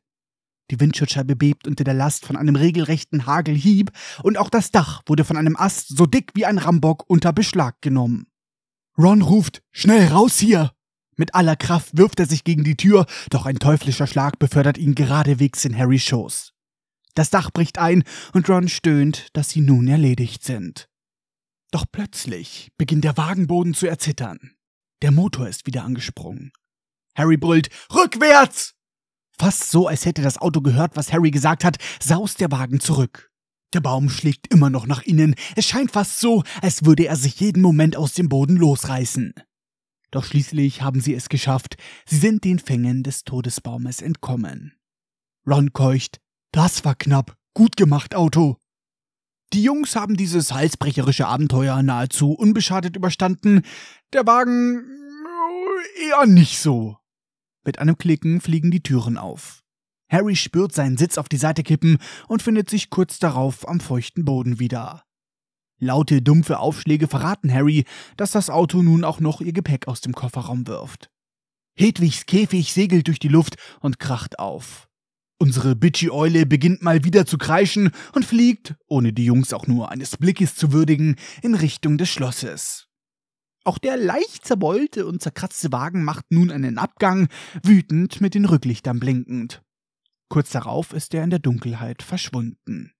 Die Windschutzscheibe bebt unter der Last von einem regelrechten Hagelhieb und auch das Dach wurde von einem Ast so dick wie ein Rambock unter Beschlag genommen. Ron ruft, schnell raus hier! Mit aller Kraft wirft er sich gegen die Tür, doch ein teuflischer Schlag befördert ihn geradewegs in Harrys Schoß. Das Dach bricht ein und Ron stöhnt, dass sie nun erledigt sind. Doch plötzlich beginnt der Wagenboden zu erzittern. Der Motor ist wieder angesprungen. Harry brüllt Rückwärts! Fast so, als hätte das Auto gehört, was Harry gesagt hat, saust der Wagen zurück. Der Baum schlägt immer noch nach innen, es scheint fast so, als würde er sich jeden Moment aus dem Boden losreißen. Doch schließlich haben sie es geschafft, sie sind den Fängen des Todesbaumes entkommen. Ron keucht, das war knapp, gut gemacht, Auto. Die Jungs haben dieses halsbrecherische Abenteuer nahezu unbeschadet überstanden, der Wagen äh, eher nicht so. Mit einem Klicken fliegen die Türen auf. Harry spürt seinen Sitz auf die Seite kippen und findet sich kurz darauf am feuchten Boden wieder. Laute, dumpfe Aufschläge verraten Harry, dass das Auto nun auch noch ihr Gepäck aus dem Kofferraum wirft. Hedwigs Käfig segelt durch die Luft und kracht auf. Unsere Bitchy-Eule beginnt mal wieder zu kreischen und fliegt, ohne die Jungs auch nur eines Blickes zu würdigen, in Richtung des Schlosses. Auch der leicht zerbeulte und zerkratzte Wagen macht nun einen Abgang, wütend mit den Rücklichtern blinkend. Kurz darauf ist er in der Dunkelheit verschwunden.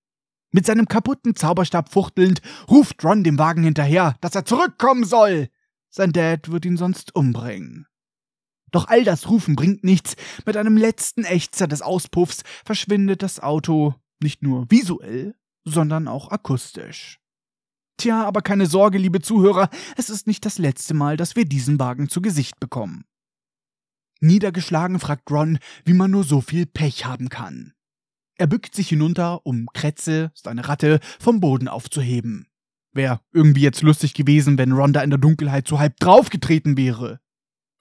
Mit seinem kaputten Zauberstab fuchtelnd ruft Ron dem Wagen hinterher, dass er zurückkommen soll. Sein Dad wird ihn sonst umbringen. Doch all das Rufen bringt nichts. Mit einem letzten Ächzer des Auspuffs verschwindet das Auto nicht nur visuell, sondern auch akustisch. Tja, aber keine Sorge, liebe Zuhörer, es ist nicht das letzte Mal, dass wir diesen Wagen zu Gesicht bekommen. Niedergeschlagen fragt Ron, wie man nur so viel Pech haben kann. Er bückt sich hinunter, um Kretze, seine Ratte, vom Boden aufzuheben. Wäre irgendwie jetzt lustig gewesen, wenn Ron da in der Dunkelheit so halb draufgetreten wäre.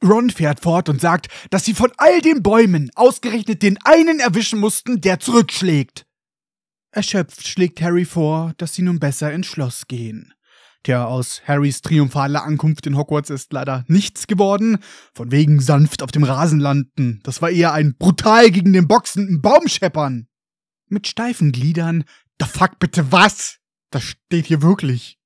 Ron fährt fort und sagt, dass sie von all den Bäumen ausgerechnet den einen erwischen mussten, der zurückschlägt. Erschöpft schlägt Harry vor, dass sie nun besser ins Schloss gehen. Tja, aus Harrys triumphaler Ankunft in Hogwarts ist leider nichts geworden. Von wegen sanft auf dem Rasen landen. Das war eher ein brutal gegen den boxenden Baum scheppern. Mit steifen Gliedern. Da fuck bitte was? Das steht hier wirklich.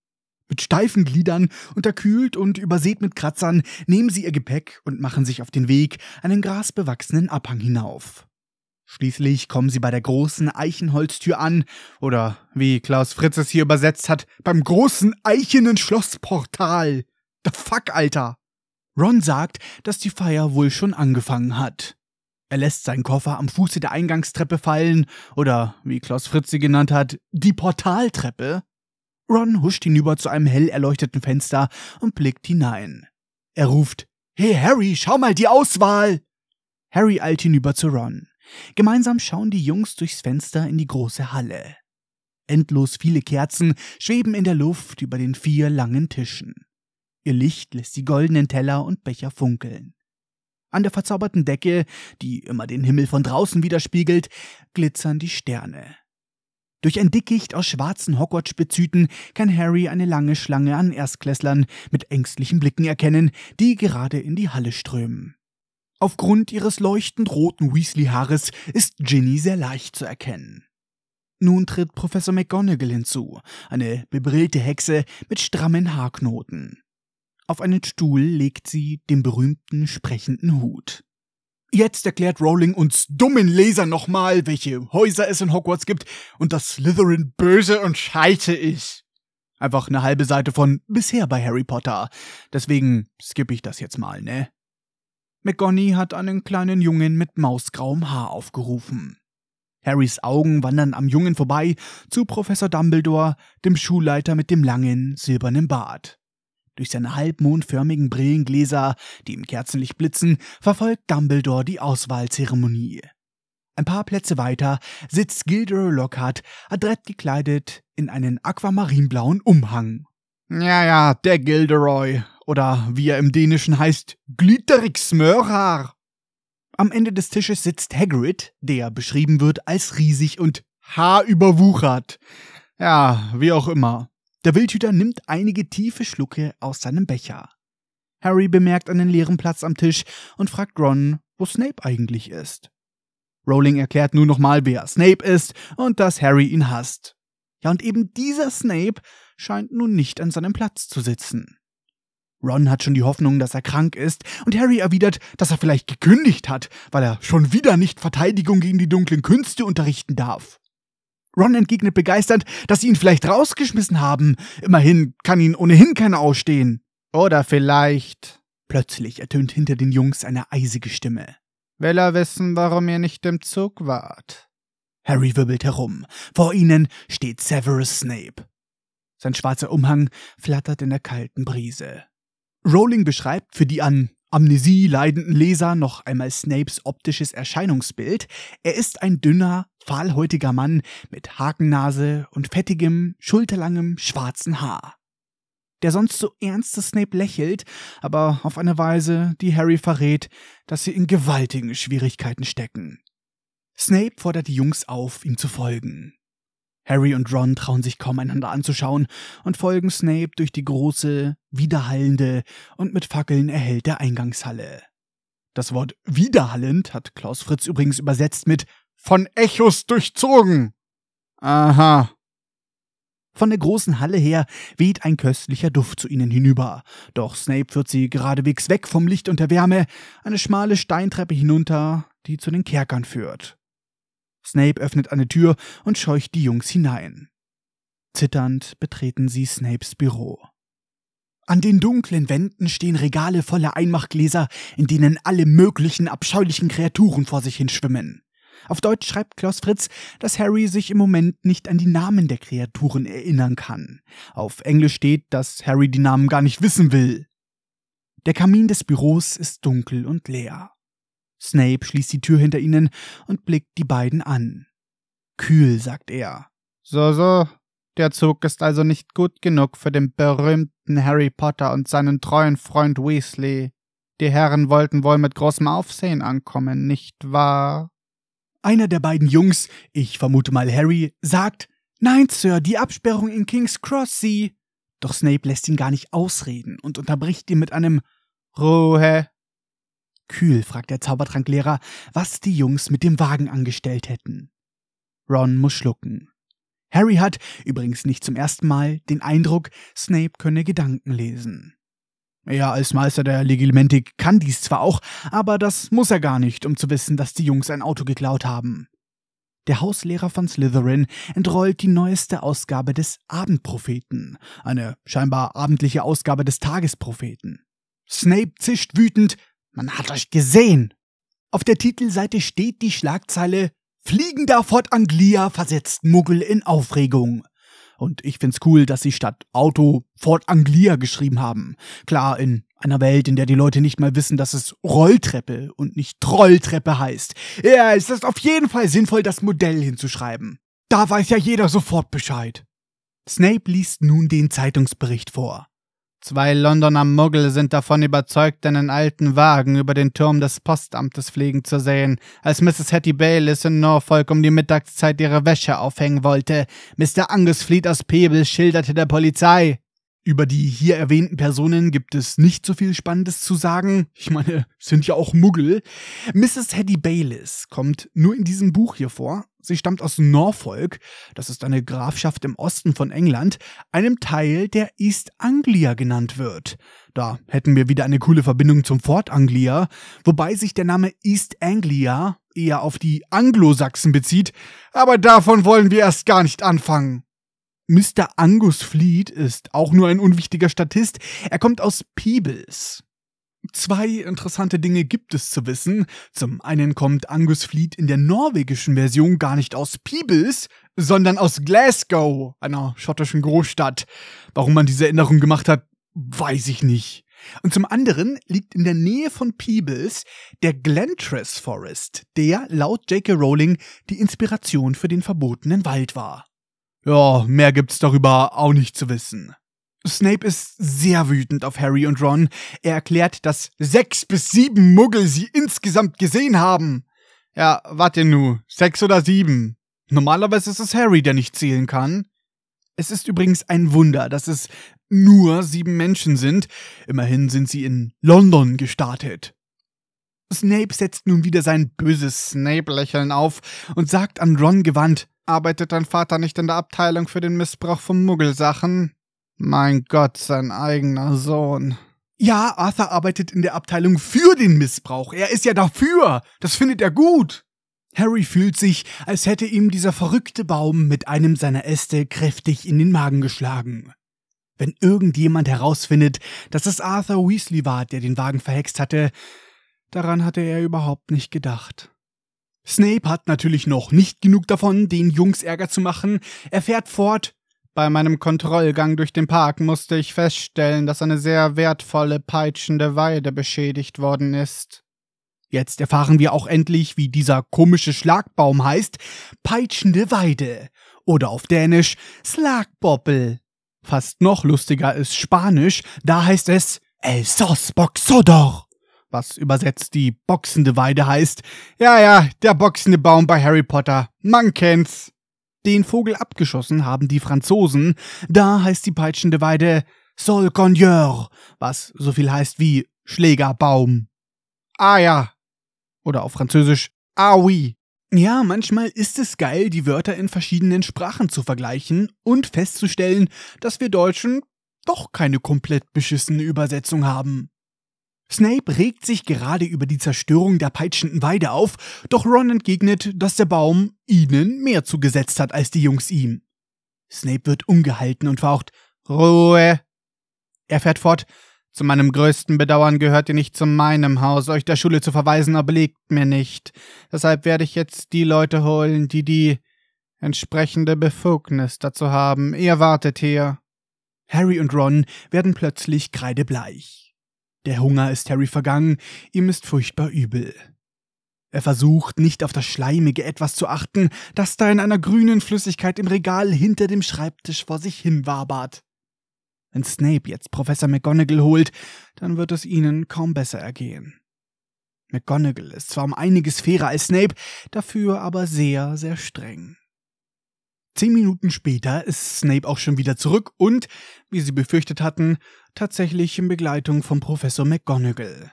Mit steifen Gliedern, unterkühlt und übersät mit Kratzern, nehmen sie ihr Gepäck und machen sich auf den Weg einen grasbewachsenen Abhang hinauf. Schließlich kommen sie bei der großen Eichenholztür an, oder wie Klaus Fritz es hier übersetzt hat, beim großen eichenen Schlossportal. The fuck, Alter! Ron sagt, dass die Feier wohl schon angefangen hat. Er lässt seinen Koffer am Fuße der Eingangstreppe fallen, oder wie Klaus Fritz sie genannt hat, die Portaltreppe. Ron huscht hinüber zu einem hell erleuchteten Fenster und blickt hinein. Er ruft Hey Harry, schau mal die Auswahl. Harry eilt hinüber zu Ron. Gemeinsam schauen die Jungs durchs Fenster in die große Halle. Endlos viele Kerzen schweben in der Luft über den vier langen Tischen. Ihr Licht lässt die goldenen Teller und Becher funkeln. An der verzauberten Decke, die immer den Himmel von draußen widerspiegelt, glitzern die Sterne. Durch ein Dickicht aus schwarzen Hogwarts-Spezüten kann Harry eine lange Schlange an Erstklässlern mit ängstlichen Blicken erkennen, die gerade in die Halle strömen. Aufgrund ihres leuchtend roten Weasley-Haares ist Ginny sehr leicht zu erkennen. Nun tritt Professor McGonagall hinzu, eine bebrillte Hexe mit strammen Haarknoten. Auf einen Stuhl legt sie den berühmten sprechenden Hut. Jetzt erklärt Rowling uns dummen Lesern nochmal, welche Häuser es in Hogwarts gibt und dass Slytherin böse und scheite ist. Einfach eine halbe Seite von bisher bei Harry Potter. Deswegen skippe ich das jetzt mal, ne? McGonny hat einen kleinen Jungen mit mausgrauem Haar aufgerufen. Harrys Augen wandern am Jungen vorbei zu Professor Dumbledore, dem Schulleiter mit dem langen, silbernen Bart. Durch seine halbmondförmigen Brillengläser, die im Kerzenlicht blitzen, verfolgt Dumbledore die Auswahlzeremonie. Ein paar Plätze weiter sitzt Gilderoy Lockhart, adrett gekleidet in einen aquamarinblauen Umhang. Ja, ja, der Gilderoy, oder wie er im Dänischen heißt, Glitterig Glitteriksmörher. Am Ende des Tisches sitzt Hagrid, der beschrieben wird als riesig und haarüberwuchert. Ja, wie auch immer. Der Wildhüter nimmt einige tiefe Schlucke aus seinem Becher. Harry bemerkt einen leeren Platz am Tisch und fragt Ron, wo Snape eigentlich ist. Rowling erklärt nun nochmal, wer Snape ist und dass Harry ihn hasst. Ja, und eben dieser Snape scheint nun nicht an seinem Platz zu sitzen. Ron hat schon die Hoffnung, dass er krank ist, und Harry erwidert, dass er vielleicht gekündigt hat, weil er schon wieder nicht Verteidigung gegen die dunklen Künste unterrichten darf. Ron entgegnet begeistert, dass sie ihn vielleicht rausgeschmissen haben. Immerhin kann ihn ohnehin keiner ausstehen. Oder vielleicht. Plötzlich ertönt hinter den Jungs eine eisige Stimme. Will er wissen, warum ihr nicht im Zug wart? Harry wirbelt herum. Vor ihnen steht Severus Snape. Sein schwarzer Umhang flattert in der kalten Brise. Rowling beschreibt für die an Amnesie leidenden Leser noch einmal Snapes optisches Erscheinungsbild. Er ist ein dünner, fahlhäutiger Mann mit Hakennase und fettigem, schulterlangem, schwarzen Haar. Der sonst so ernste Snape lächelt, aber auf eine Weise, die Harry verrät, dass sie in gewaltigen Schwierigkeiten stecken. Snape fordert die Jungs auf, ihm zu folgen. Harry und Ron trauen sich kaum einander anzuschauen und folgen Snape durch die große, widerhallende und mit Fackeln erhellte Eingangshalle. Das Wort widerhallend hat Klaus Fritz übrigens übersetzt mit von Echos durchzogen. Aha. Von der großen Halle her weht ein köstlicher Duft zu ihnen hinüber. Doch Snape führt sie geradewegs weg vom Licht und der Wärme, eine schmale Steintreppe hinunter, die zu den Kerkern führt. Snape öffnet eine Tür und scheucht die Jungs hinein. Zitternd betreten sie Snapes Büro. An den dunklen Wänden stehen Regale voller Einmachgläser, in denen alle möglichen abscheulichen Kreaturen vor sich hinschwimmen. Auf Deutsch schreibt Klaus Fritz, dass Harry sich im Moment nicht an die Namen der Kreaturen erinnern kann. Auf Englisch steht, dass Harry die Namen gar nicht wissen will. Der Kamin des Büros ist dunkel und leer. Snape schließt die Tür hinter ihnen und blickt die beiden an. Kühl, sagt er. So, so. Der Zug ist also nicht gut genug für den berühmten Harry Potter und seinen treuen Freund Weasley. Die Herren wollten wohl mit großem Aufsehen ankommen, nicht wahr? Einer der beiden Jungs, ich vermute mal Harry, sagt Nein, Sir, die Absperrung in King's Cross, Sie. Doch Snape lässt ihn gar nicht ausreden und unterbricht ihn mit einem Ruhe, Kühl fragt der Zaubertranklehrer, was die Jungs mit dem Wagen angestellt hätten. Ron muss schlucken. Harry hat, übrigens nicht zum ersten Mal, den Eindruck, Snape könne Gedanken lesen. Er als Meister der Legilimentik kann dies zwar auch, aber das muss er gar nicht, um zu wissen, dass die Jungs ein Auto geklaut haben. Der Hauslehrer von Slytherin entrollt die neueste Ausgabe des Abendpropheten, eine scheinbar abendliche Ausgabe des Tagespropheten. Snape zischt wütend, man hat euch gesehen. Auf der Titelseite steht die Schlagzeile Fliegender Fort Anglia versetzt Muggel in Aufregung. Und ich find's cool, dass sie statt Auto Fort Anglia geschrieben haben. Klar, in einer Welt, in der die Leute nicht mal wissen, dass es Rolltreppe und nicht Trolltreppe heißt. Ja, es ist auf jeden Fall sinnvoll, das Modell hinzuschreiben. Da weiß ja jeder sofort Bescheid. Snape liest nun den Zeitungsbericht vor. Zwei Londoner Muggel sind davon überzeugt, einen alten Wagen über den Turm des Postamtes fliegen zu sehen, als Mrs. Hattie Baylis in Norfolk um die Mittagszeit ihre Wäsche aufhängen wollte. Mr. Angus Fleet aus Pebel schilderte der Polizei. Über die hier erwähnten Personen gibt es nicht so viel Spannendes zu sagen. Ich meine, sind ja auch Muggel. Mrs. Hattie Baylis kommt nur in diesem Buch hier vor Sie stammt aus Norfolk, das ist eine Grafschaft im Osten von England, einem Teil, der East Anglia genannt wird. Da hätten wir wieder eine coole Verbindung zum Fort Anglia, wobei sich der Name East Anglia eher auf die Anglosachsen bezieht, aber davon wollen wir erst gar nicht anfangen. Mr. Angus Fleet ist auch nur ein unwichtiger Statist, er kommt aus Peebles. Zwei interessante Dinge gibt es zu wissen. Zum einen kommt Angus Fleet in der norwegischen Version gar nicht aus Peebles, sondern aus Glasgow, einer schottischen Großstadt. Warum man diese Erinnerung gemacht hat, weiß ich nicht. Und zum anderen liegt in der Nähe von Peebles der Glentress Forest, der laut J.K. Rowling die Inspiration für den verbotenen Wald war. Ja, mehr gibt's darüber auch nicht zu wissen. Snape ist sehr wütend auf Harry und Ron. Er erklärt, dass sechs bis sieben Muggel sie insgesamt gesehen haben. Ja, warte nu, sechs oder sieben. Normalerweise ist es Harry, der nicht zählen kann. Es ist übrigens ein Wunder, dass es nur sieben Menschen sind. Immerhin sind sie in London gestartet. Snape setzt nun wieder sein böses Snape-Lächeln auf und sagt an Ron gewandt, arbeitet dein Vater nicht in der Abteilung für den Missbrauch von Muggelsachen? Mein Gott, sein eigener Sohn. Ja, Arthur arbeitet in der Abteilung für den Missbrauch. Er ist ja dafür. Das findet er gut. Harry fühlt sich, als hätte ihm dieser verrückte Baum mit einem seiner Äste kräftig in den Magen geschlagen. Wenn irgendjemand herausfindet, dass es Arthur Weasley war, der den Wagen verhext hatte, daran hatte er überhaupt nicht gedacht. Snape hat natürlich noch nicht genug davon, den Jungs Ärger zu machen. Er fährt fort, bei meinem Kontrollgang durch den Park musste ich feststellen, dass eine sehr wertvolle peitschende Weide beschädigt worden ist. Jetzt erfahren wir auch endlich, wie dieser komische Schlagbaum heißt, peitschende Weide oder auf Dänisch Slagboppel. Fast noch lustiger ist Spanisch, da heißt es El Sos Boxodor was übersetzt die boxende Weide heißt. Ja, ja, der boxende Baum bei Harry Potter. Man kennt's den Vogel abgeschossen haben die Franzosen. Da heißt die peitschende Weide Sol Cogneur, was so viel heißt wie Schlägerbaum. Ah ja. Oder auf Französisch Ah oui. Ja, manchmal ist es geil, die Wörter in verschiedenen Sprachen zu vergleichen und festzustellen, dass wir Deutschen doch keine komplett beschissene Übersetzung haben. Snape regt sich gerade über die Zerstörung der peitschenden Weide auf, doch Ron entgegnet, dass der Baum ihnen mehr zugesetzt hat als die Jungs ihm. Snape wird ungehalten und faucht Ruhe. Er fährt fort Zu meinem größten Bedauern gehört ihr nicht zu meinem Haus, euch der Schule zu verweisen, obliegt mir nicht. Deshalb werde ich jetzt die Leute holen, die die entsprechende Befugnis dazu haben. Ihr wartet hier. Harry und Ron werden plötzlich kreidebleich. Der Hunger ist Harry vergangen, ihm ist furchtbar übel. Er versucht, nicht auf das schleimige etwas zu achten, das da in einer grünen Flüssigkeit im Regal hinter dem Schreibtisch vor sich hin wabert. Wenn Snape jetzt Professor McGonagall holt, dann wird es ihnen kaum besser ergehen. McGonagall ist zwar um einiges fairer als Snape, dafür aber sehr, sehr streng. Zehn Minuten später ist Snape auch schon wieder zurück und, wie sie befürchtet hatten, tatsächlich in Begleitung von Professor McGonagall.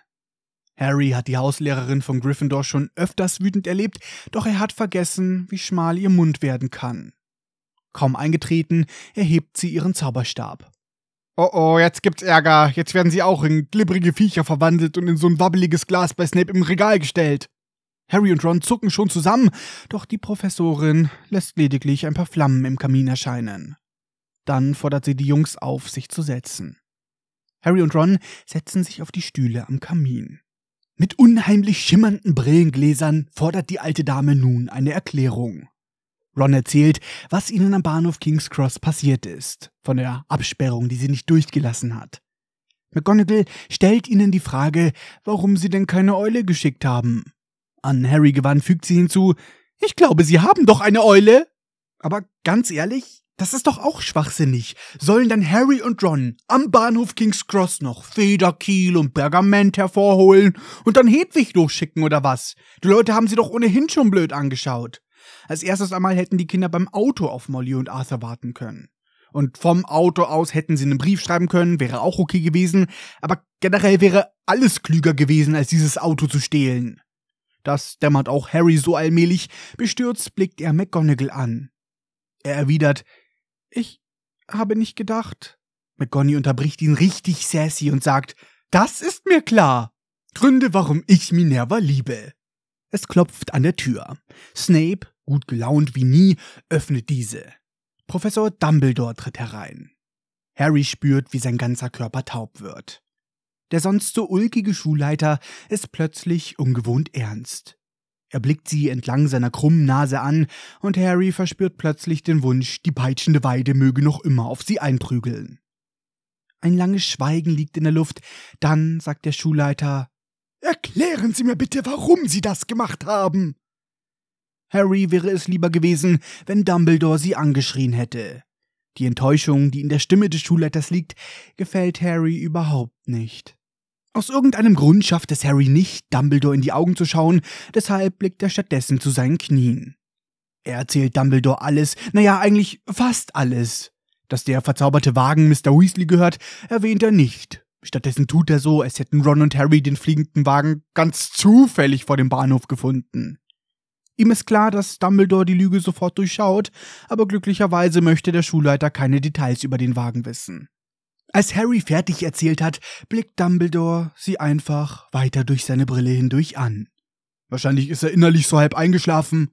Harry hat die Hauslehrerin von Gryffindor schon öfters wütend erlebt, doch er hat vergessen, wie schmal ihr Mund werden kann. Kaum eingetreten, erhebt sie ihren Zauberstab. Oh oh, jetzt gibt's Ärger. Jetzt werden sie auch in glibberige Viecher verwandelt und in so ein wabbeliges Glas bei Snape im Regal gestellt. Harry und Ron zucken schon zusammen, doch die Professorin lässt lediglich ein paar Flammen im Kamin erscheinen. Dann fordert sie die Jungs auf, sich zu setzen. Harry und Ron setzen sich auf die Stühle am Kamin. Mit unheimlich schimmernden Brillengläsern fordert die alte Dame nun eine Erklärung. Ron erzählt, was ihnen am Bahnhof King's Cross passiert ist, von der Absperrung, die sie nicht durchgelassen hat. McGonagall stellt ihnen die Frage, warum sie denn keine Eule geschickt haben. An Harry gewandt fügt sie hinzu, ich glaube, Sie haben doch eine Eule. Aber ganz ehrlich, das ist doch auch schwachsinnig. Sollen dann Harry und Ron am Bahnhof King's Cross noch Federkiel und Pergament hervorholen und dann Hedwig durchschicken oder was? Die Leute haben sie doch ohnehin schon blöd angeschaut. Als erstes einmal hätten die Kinder beim Auto auf Molly und Arthur warten können. Und vom Auto aus hätten sie einen Brief schreiben können, wäre auch okay gewesen, aber generell wäre alles klüger gewesen, als dieses Auto zu stehlen. Das dämmert auch Harry so allmählich. Bestürzt blickt er McGonagall an. Er erwidert, ich habe nicht gedacht. McGonny unterbricht ihn richtig sassy und sagt, das ist mir klar. Gründe, warum ich Minerva liebe. Es klopft an der Tür. Snape, gut gelaunt wie nie, öffnet diese. Professor Dumbledore tritt herein. Harry spürt, wie sein ganzer Körper taub wird. Der sonst so ulkige Schulleiter ist plötzlich ungewohnt ernst. Er blickt sie entlang seiner krummen Nase an, und Harry verspürt plötzlich den Wunsch, die peitschende Weide möge noch immer auf sie einprügeln. Ein langes Schweigen liegt in der Luft, dann sagt der Schulleiter Erklären Sie mir bitte, warum Sie das gemacht haben. Harry wäre es lieber gewesen, wenn Dumbledore sie angeschrien hätte. Die Enttäuschung, die in der Stimme des Schulleiters liegt, gefällt Harry überhaupt nicht. Aus irgendeinem Grund schafft es Harry nicht, Dumbledore in die Augen zu schauen, deshalb blickt er stattdessen zu seinen Knien. Er erzählt Dumbledore alles, naja, eigentlich fast alles. Dass der verzauberte Wagen Mr. Weasley gehört, erwähnt er nicht. Stattdessen tut er so, als hätten Ron und Harry den fliegenden Wagen ganz zufällig vor dem Bahnhof gefunden. Ihm ist klar, dass Dumbledore die Lüge sofort durchschaut, aber glücklicherweise möchte der Schulleiter keine Details über den Wagen wissen. Als Harry fertig erzählt hat, blickt Dumbledore sie einfach weiter durch seine Brille hindurch an. Wahrscheinlich ist er innerlich so halb eingeschlafen.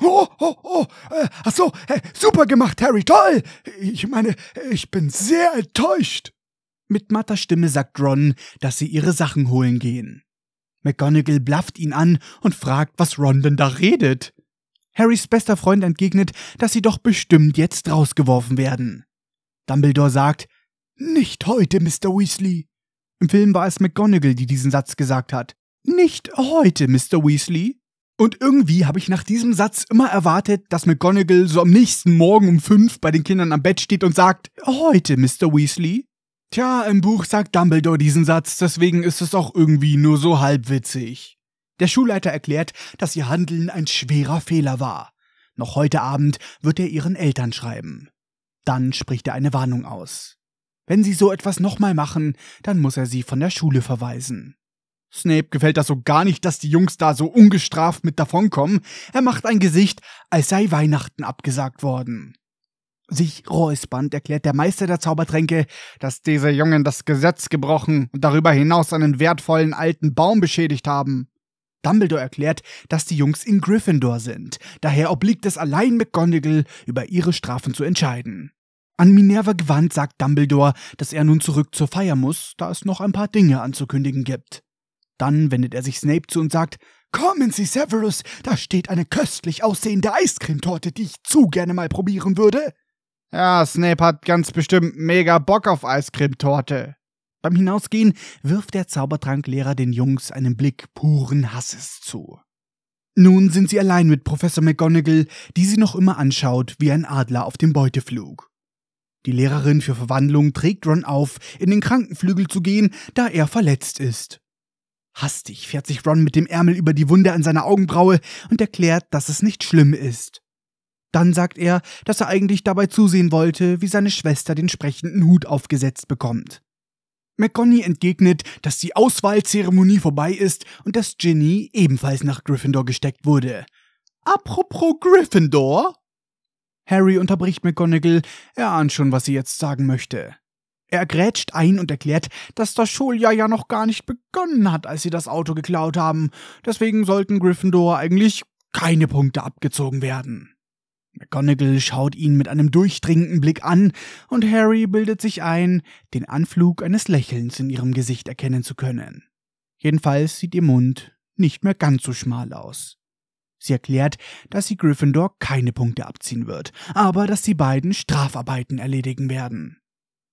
Oh, oh, oh, oh, äh, ach so, äh, super gemacht, Harry, toll! Ich meine, ich bin sehr enttäuscht. Mit matter Stimme sagt Ron, dass sie ihre Sachen holen gehen. McGonagall blafft ihn an und fragt, was Ron denn da redet. Harrys bester Freund entgegnet, dass sie doch bestimmt jetzt rausgeworfen werden. Dumbledore sagt, nicht heute, Mr. Weasley. Im Film war es McGonagall, die diesen Satz gesagt hat. Nicht heute, Mr. Weasley. Und irgendwie habe ich nach diesem Satz immer erwartet, dass McGonagall so am nächsten Morgen um fünf bei den Kindern am Bett steht und sagt, heute, Mr. Weasley. Tja, im Buch sagt Dumbledore diesen Satz, deswegen ist es auch irgendwie nur so halbwitzig. Der Schulleiter erklärt, dass ihr Handeln ein schwerer Fehler war. Noch heute Abend wird er ihren Eltern schreiben. Dann spricht er eine Warnung aus. Wenn sie so etwas nochmal machen, dann muss er sie von der Schule verweisen. Snape gefällt das so gar nicht, dass die Jungs da so ungestraft mit davonkommen. Er macht ein Gesicht, als sei Weihnachten abgesagt worden. Sich räuspernd erklärt der Meister der Zaubertränke, dass diese Jungen das Gesetz gebrochen und darüber hinaus einen wertvollen alten Baum beschädigt haben. Dumbledore erklärt, dass die Jungs in Gryffindor sind, daher obliegt es allein McGonagall, über ihre Strafen zu entscheiden. An Minerva gewandt sagt Dumbledore, dass er nun zurück zur Feier muss, da es noch ein paar Dinge anzukündigen gibt. Dann wendet er sich Snape zu und sagt, Kommen Sie, Severus, da steht eine köstlich aussehende Eiscremetorte, die ich zu gerne mal probieren würde. Ja, Snape hat ganz bestimmt mega Bock auf Eiscremetorte. Beim Hinausgehen wirft der Zaubertranklehrer den Jungs einen Blick puren Hasses zu. Nun sind sie allein mit Professor McGonagall, die sie noch immer anschaut wie ein Adler auf dem Beuteflug. Die Lehrerin für Verwandlung trägt Ron auf, in den Krankenflügel zu gehen, da er verletzt ist. Hastig fährt sich Ron mit dem Ärmel über die Wunde an seiner Augenbraue und erklärt, dass es nicht schlimm ist. Dann sagt er, dass er eigentlich dabei zusehen wollte, wie seine Schwester den sprechenden Hut aufgesetzt bekommt. McGonny entgegnet, dass die Auswahlzeremonie vorbei ist und dass Ginny ebenfalls nach Gryffindor gesteckt wurde. Apropos Gryffindor? Harry unterbricht McGonagall, er ahnt schon, was sie jetzt sagen möchte. Er grätscht ein und erklärt, dass das Schuljahr ja noch gar nicht begonnen hat, als sie das Auto geklaut haben. Deswegen sollten Gryffindor eigentlich keine Punkte abgezogen werden. McGonagall schaut ihn mit einem durchdringenden Blick an und Harry bildet sich ein, den Anflug eines Lächelns in ihrem Gesicht erkennen zu können. Jedenfalls sieht ihr Mund nicht mehr ganz so schmal aus. Sie erklärt, dass sie Gryffindor keine Punkte abziehen wird, aber dass die beiden Strafarbeiten erledigen werden.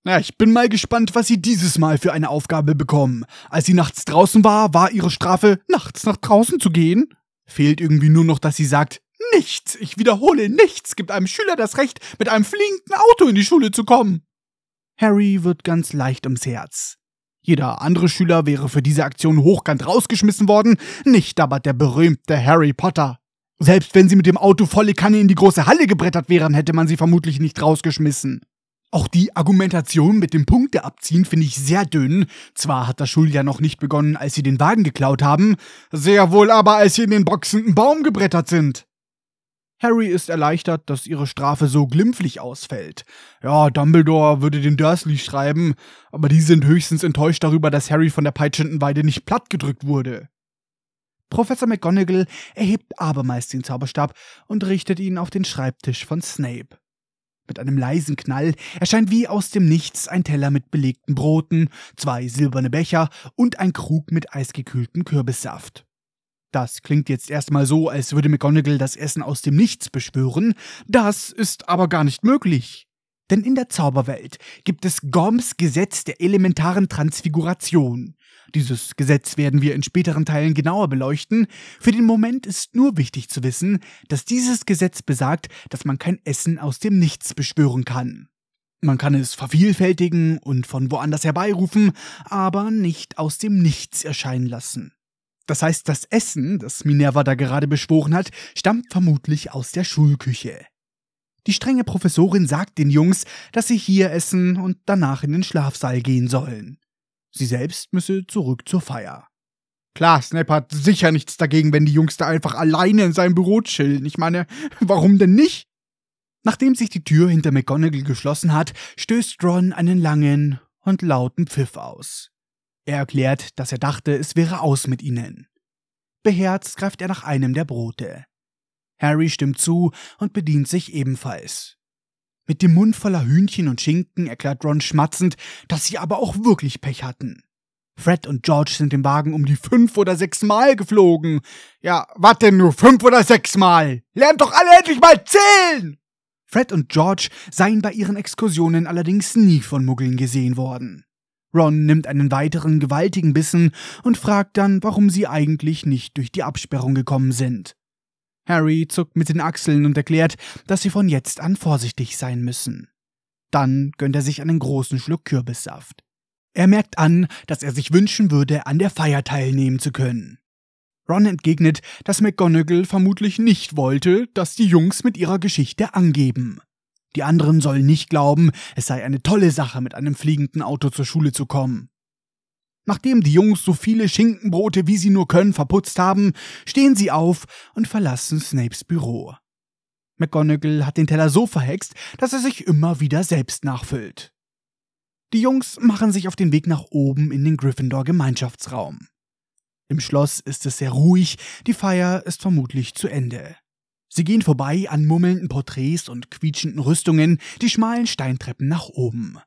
Na, ich bin mal gespannt, was sie dieses Mal für eine Aufgabe bekommen. Als sie nachts draußen war, war ihre Strafe, nachts nach draußen zu gehen. Fehlt irgendwie nur noch, dass sie sagt, nichts, ich wiederhole, nichts gibt einem Schüler das Recht, mit einem fliegenden Auto in die Schule zu kommen. Harry wird ganz leicht ums Herz. Jeder andere Schüler wäre für diese Aktion hochkant rausgeschmissen worden, nicht aber der berühmte Harry Potter. Selbst wenn sie mit dem Auto volle Kanne in die große Halle gebrettert wären, hätte man sie vermutlich nicht rausgeschmissen. Auch die Argumentation mit dem Punkteabziehen finde ich sehr dünn. Zwar hat das Schuljahr noch nicht begonnen, als sie den Wagen geklaut haben, sehr wohl aber, als sie in den boxenden Baum gebrettert sind. Harry ist erleichtert, dass ihre Strafe so glimpflich ausfällt. Ja, Dumbledore würde den Dursley schreiben, aber die sind höchstens enttäuscht darüber, dass Harry von der peitschenden Weide nicht plattgedrückt wurde. Professor McGonagall erhebt abermals den Zauberstab und richtet ihn auf den Schreibtisch von Snape. Mit einem leisen Knall erscheint wie aus dem Nichts ein Teller mit belegten Broten, zwei silberne Becher und ein Krug mit eisgekühltem Kürbissaft. Das klingt jetzt erstmal so, als würde McGonagall das Essen aus dem Nichts beschwören, das ist aber gar nicht möglich. Denn in der Zauberwelt gibt es Gorms Gesetz der elementaren Transfiguration. Dieses Gesetz werden wir in späteren Teilen genauer beleuchten. Für den Moment ist nur wichtig zu wissen, dass dieses Gesetz besagt, dass man kein Essen aus dem Nichts beschwören kann. Man kann es vervielfältigen und von woanders herbeirufen, aber nicht aus dem Nichts erscheinen lassen. Das heißt, das Essen, das Minerva da gerade beschworen hat, stammt vermutlich aus der Schulküche. Die strenge Professorin sagt den Jungs, dass sie hier essen und danach in den Schlafsaal gehen sollen. Sie selbst müsse zurück zur Feier. Klar, Snape hat sicher nichts dagegen, wenn die Jungs da einfach alleine in seinem Büro chillen. Ich meine, warum denn nicht? Nachdem sich die Tür hinter McGonagall geschlossen hat, stößt Ron einen langen und lauten Pfiff aus. Er erklärt, dass er dachte, es wäre aus mit ihnen. Beherzt greift er nach einem der Brote. Harry stimmt zu und bedient sich ebenfalls. Mit dem Mund voller Hühnchen und Schinken erklärt Ron schmatzend, dass sie aber auch wirklich Pech hatten. Fred und George sind im Wagen um die fünf oder sechs Mal geflogen. Ja, was denn nur fünf oder sechs Mal? Lernt doch alle endlich mal zählen! Fred und George seien bei ihren Exkursionen allerdings nie von Muggeln gesehen worden. Ron nimmt einen weiteren gewaltigen Bissen und fragt dann, warum sie eigentlich nicht durch die Absperrung gekommen sind. Harry zuckt mit den Achseln und erklärt, dass sie von jetzt an vorsichtig sein müssen. Dann gönnt er sich einen großen Schluck Kürbissaft. Er merkt an, dass er sich wünschen würde, an der Feier teilnehmen zu können. Ron entgegnet, dass McGonagall vermutlich nicht wollte, dass die Jungs mit ihrer Geschichte angeben. Die anderen sollen nicht glauben, es sei eine tolle Sache, mit einem fliegenden Auto zur Schule zu kommen. Nachdem die Jungs so viele Schinkenbrote, wie sie nur können, verputzt haben, stehen sie auf und verlassen Snapes Büro. McGonagall hat den Teller so verhext, dass er sich immer wieder selbst nachfüllt. Die Jungs machen sich auf den Weg nach oben in den Gryffindor Gemeinschaftsraum. Im Schloss ist es sehr ruhig, die Feier ist vermutlich zu Ende. Sie gehen vorbei an mummelnden Porträts und quietschenden Rüstungen die schmalen Steintreppen nach oben.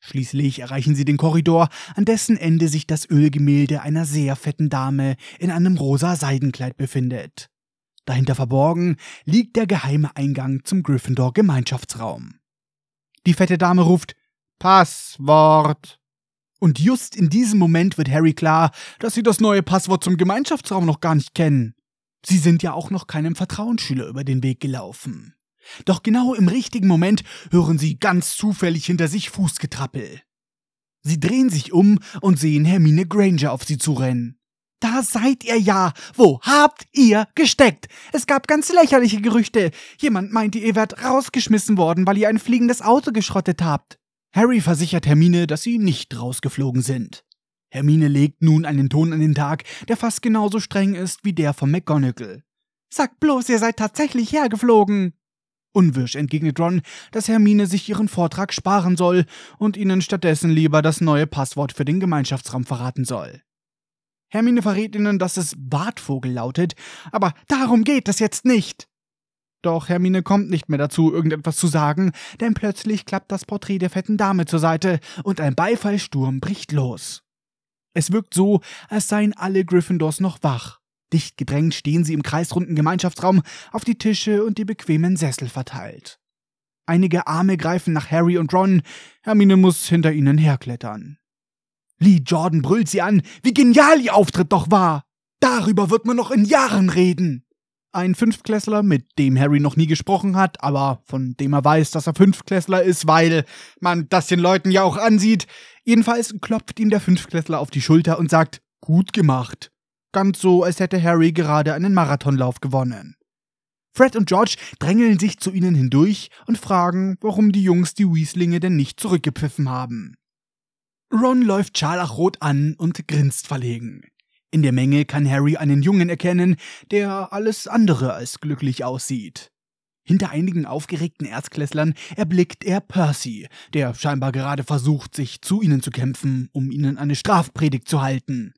Schließlich erreichen sie den Korridor, an dessen Ende sich das Ölgemälde einer sehr fetten Dame in einem rosa Seidenkleid befindet. Dahinter verborgen liegt der geheime Eingang zum Gryffindor Gemeinschaftsraum. Die fette Dame ruft Passwort. Und just in diesem Moment wird Harry klar, dass sie das neue Passwort zum Gemeinschaftsraum noch gar nicht kennen. Sie sind ja auch noch keinem Vertrauensschüler über den Weg gelaufen. Doch genau im richtigen Moment hören sie ganz zufällig hinter sich Fußgetrappel. Sie drehen sich um und sehen Hermine Granger auf sie zurennen. Da seid ihr ja. Wo habt ihr gesteckt? Es gab ganz lächerliche Gerüchte. Jemand meinte, ihr wärt rausgeschmissen worden, weil ihr ein fliegendes Auto geschrottet habt. Harry versichert Hermine, dass sie nicht rausgeflogen sind. Hermine legt nun einen Ton an den Tag, der fast genauso streng ist wie der von McGonagall. Sagt bloß, ihr seid tatsächlich hergeflogen! Unwirsch entgegnet Ron, dass Hermine sich ihren Vortrag sparen soll und ihnen stattdessen lieber das neue Passwort für den Gemeinschaftsraum verraten soll. Hermine verrät ihnen, dass es Bartvogel lautet, aber darum geht es jetzt nicht. Doch Hermine kommt nicht mehr dazu, irgendetwas zu sagen, denn plötzlich klappt das Porträt der fetten Dame zur Seite und ein Beifallsturm bricht los. Es wirkt so, als seien alle Gryffindors noch wach. Dicht gedrängt stehen sie im kreisrunden Gemeinschaftsraum auf die Tische und die bequemen Sessel verteilt. Einige Arme greifen nach Harry und Ron, Hermine muss hinter ihnen herklettern. Lee Jordan brüllt sie an, wie genial ihr Auftritt doch war. Darüber wird man noch in Jahren reden ein Fünftklässler, mit dem Harry noch nie gesprochen hat, aber von dem er weiß, dass er Fünftklässler ist, weil man das den Leuten ja auch ansieht. Jedenfalls klopft ihm der Fünftklässler auf die Schulter und sagt, gut gemacht. Ganz so, als hätte Harry gerade einen Marathonlauf gewonnen. Fred und George drängeln sich zu ihnen hindurch und fragen, warum die Jungs die Weaslinge denn nicht zurückgepfiffen haben. Ron läuft scharlachrot an und grinst verlegen. In der Menge kann Harry einen Jungen erkennen, der alles andere als glücklich aussieht. Hinter einigen aufgeregten Erstklässlern erblickt er Percy, der scheinbar gerade versucht, sich zu ihnen zu kämpfen, um ihnen eine Strafpredigt zu halten.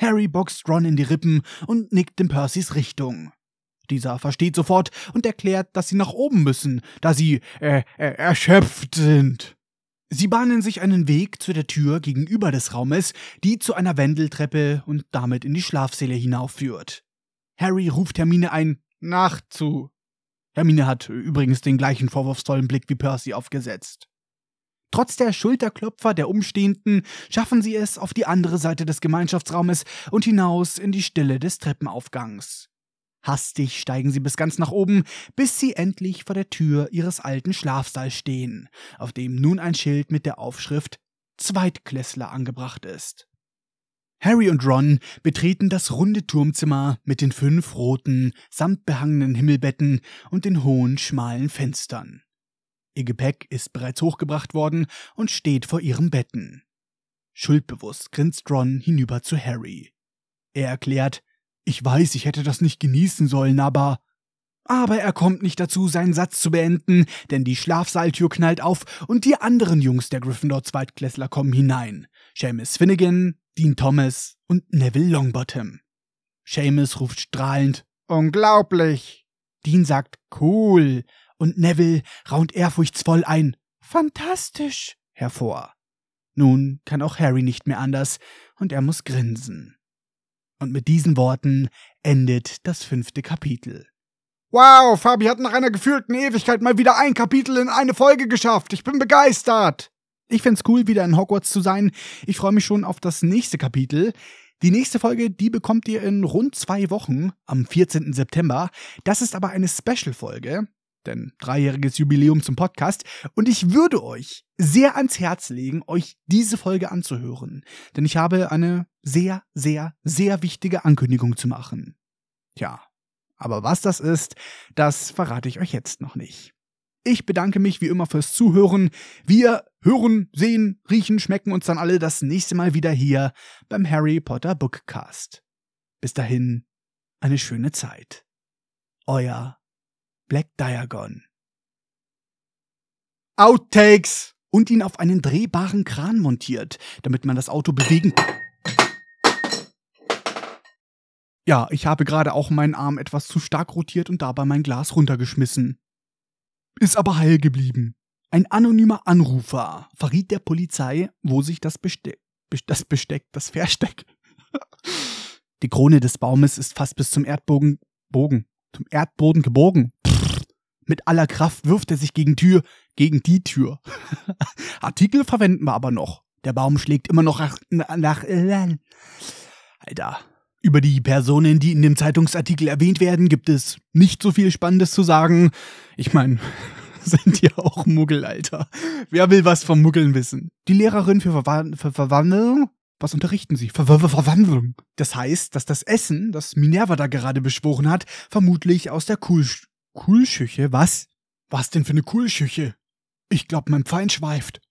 Harry boxt Ron in die Rippen und nickt in Percys Richtung. Dieser versteht sofort und erklärt, dass sie nach oben müssen, da sie äh, äh erschöpft sind. Sie bahnen sich einen Weg zu der Tür gegenüber des Raumes, die zu einer Wendeltreppe und damit in die Schlafsäle hinaufführt. Harry ruft Hermine ein Nacht zu. Hermine hat übrigens den gleichen vorwurfsvollen Blick wie Percy aufgesetzt. Trotz der Schulterklopfer der Umstehenden schaffen sie es auf die andere Seite des Gemeinschaftsraumes und hinaus in die Stille des Treppenaufgangs. Hastig steigen sie bis ganz nach oben, bis sie endlich vor der Tür ihres alten Schlafsaals stehen, auf dem nun ein Schild mit der Aufschrift Zweitklässler angebracht ist. Harry und Ron betreten das runde Turmzimmer mit den fünf roten, samtbehangenen Himmelbetten und den hohen, schmalen Fenstern. Ihr Gepäck ist bereits hochgebracht worden und steht vor ihren Betten. Schuldbewusst grinst Ron hinüber zu Harry. Er erklärt, ich weiß, ich hätte das nicht genießen sollen, aber. Aber er kommt nicht dazu, seinen Satz zu beenden, denn die Schlafsaaltür knallt auf und die anderen Jungs der Gryffindor-Zweitklässler kommen hinein. Seamus Finnegan, Dean Thomas und Neville Longbottom. Seamus ruft strahlend Unglaublich. Dean sagt Cool und Neville raunt ehrfurchtsvoll ein Fantastisch hervor. Nun kann auch Harry nicht mehr anders und er muss grinsen. Und mit diesen Worten endet das fünfte Kapitel. Wow, Fabi hat nach einer gefühlten Ewigkeit mal wieder ein Kapitel in eine Folge geschafft. Ich bin begeistert. Ich find's cool, wieder in Hogwarts zu sein. Ich freue mich schon auf das nächste Kapitel. Die nächste Folge, die bekommt ihr in rund zwei Wochen, am 14. September. Das ist aber eine Special-Folge, denn dreijähriges Jubiläum zum Podcast. Und ich würde euch sehr ans Herz legen, euch diese Folge anzuhören. Denn ich habe eine sehr, sehr, sehr wichtige Ankündigung zu machen. Tja, aber was das ist, das verrate ich euch jetzt noch nicht. Ich bedanke mich wie immer fürs Zuhören. Wir hören, sehen, riechen, schmecken uns dann alle das nächste Mal wieder hier beim Harry Potter Bookcast. Bis dahin, eine schöne Zeit. Euer Black Diagon. Outtakes! Und ihn auf einen drehbaren Kran montiert, damit man das Auto bewegen kann. Ja, ich habe gerade auch meinen Arm etwas zu stark rotiert und dabei mein Glas runtergeschmissen. Ist aber heil geblieben. Ein anonymer Anrufer verriet der Polizei, wo sich das Besteck, das Besteck, das Versteck. Die Krone des Baumes ist fast bis zum Erdbogen, Bogen, zum Erdboden gebogen. mit aller Kraft wirft er sich gegen Tür, gegen die Tür. Artikel verwenden wir aber noch. Der Baum schlägt immer noch nach, nach, nach äh, Alter, über die Personen, die in dem Zeitungsartikel erwähnt werden, gibt es nicht so viel Spannendes zu sagen. Ich meine, sind ja auch Muggelalter. Wer will was vom Muggeln wissen? Die Lehrerin für, Verwandlung? Was unterrichten sie? Verwandlung. Das heißt, dass das Essen, das Minerva da gerade beschworen hat, vermutlich aus der Kuhlsch Kuhlschüche, was? Was denn für eine Kuhlschüche? Ich glaub, mein Feind schweift.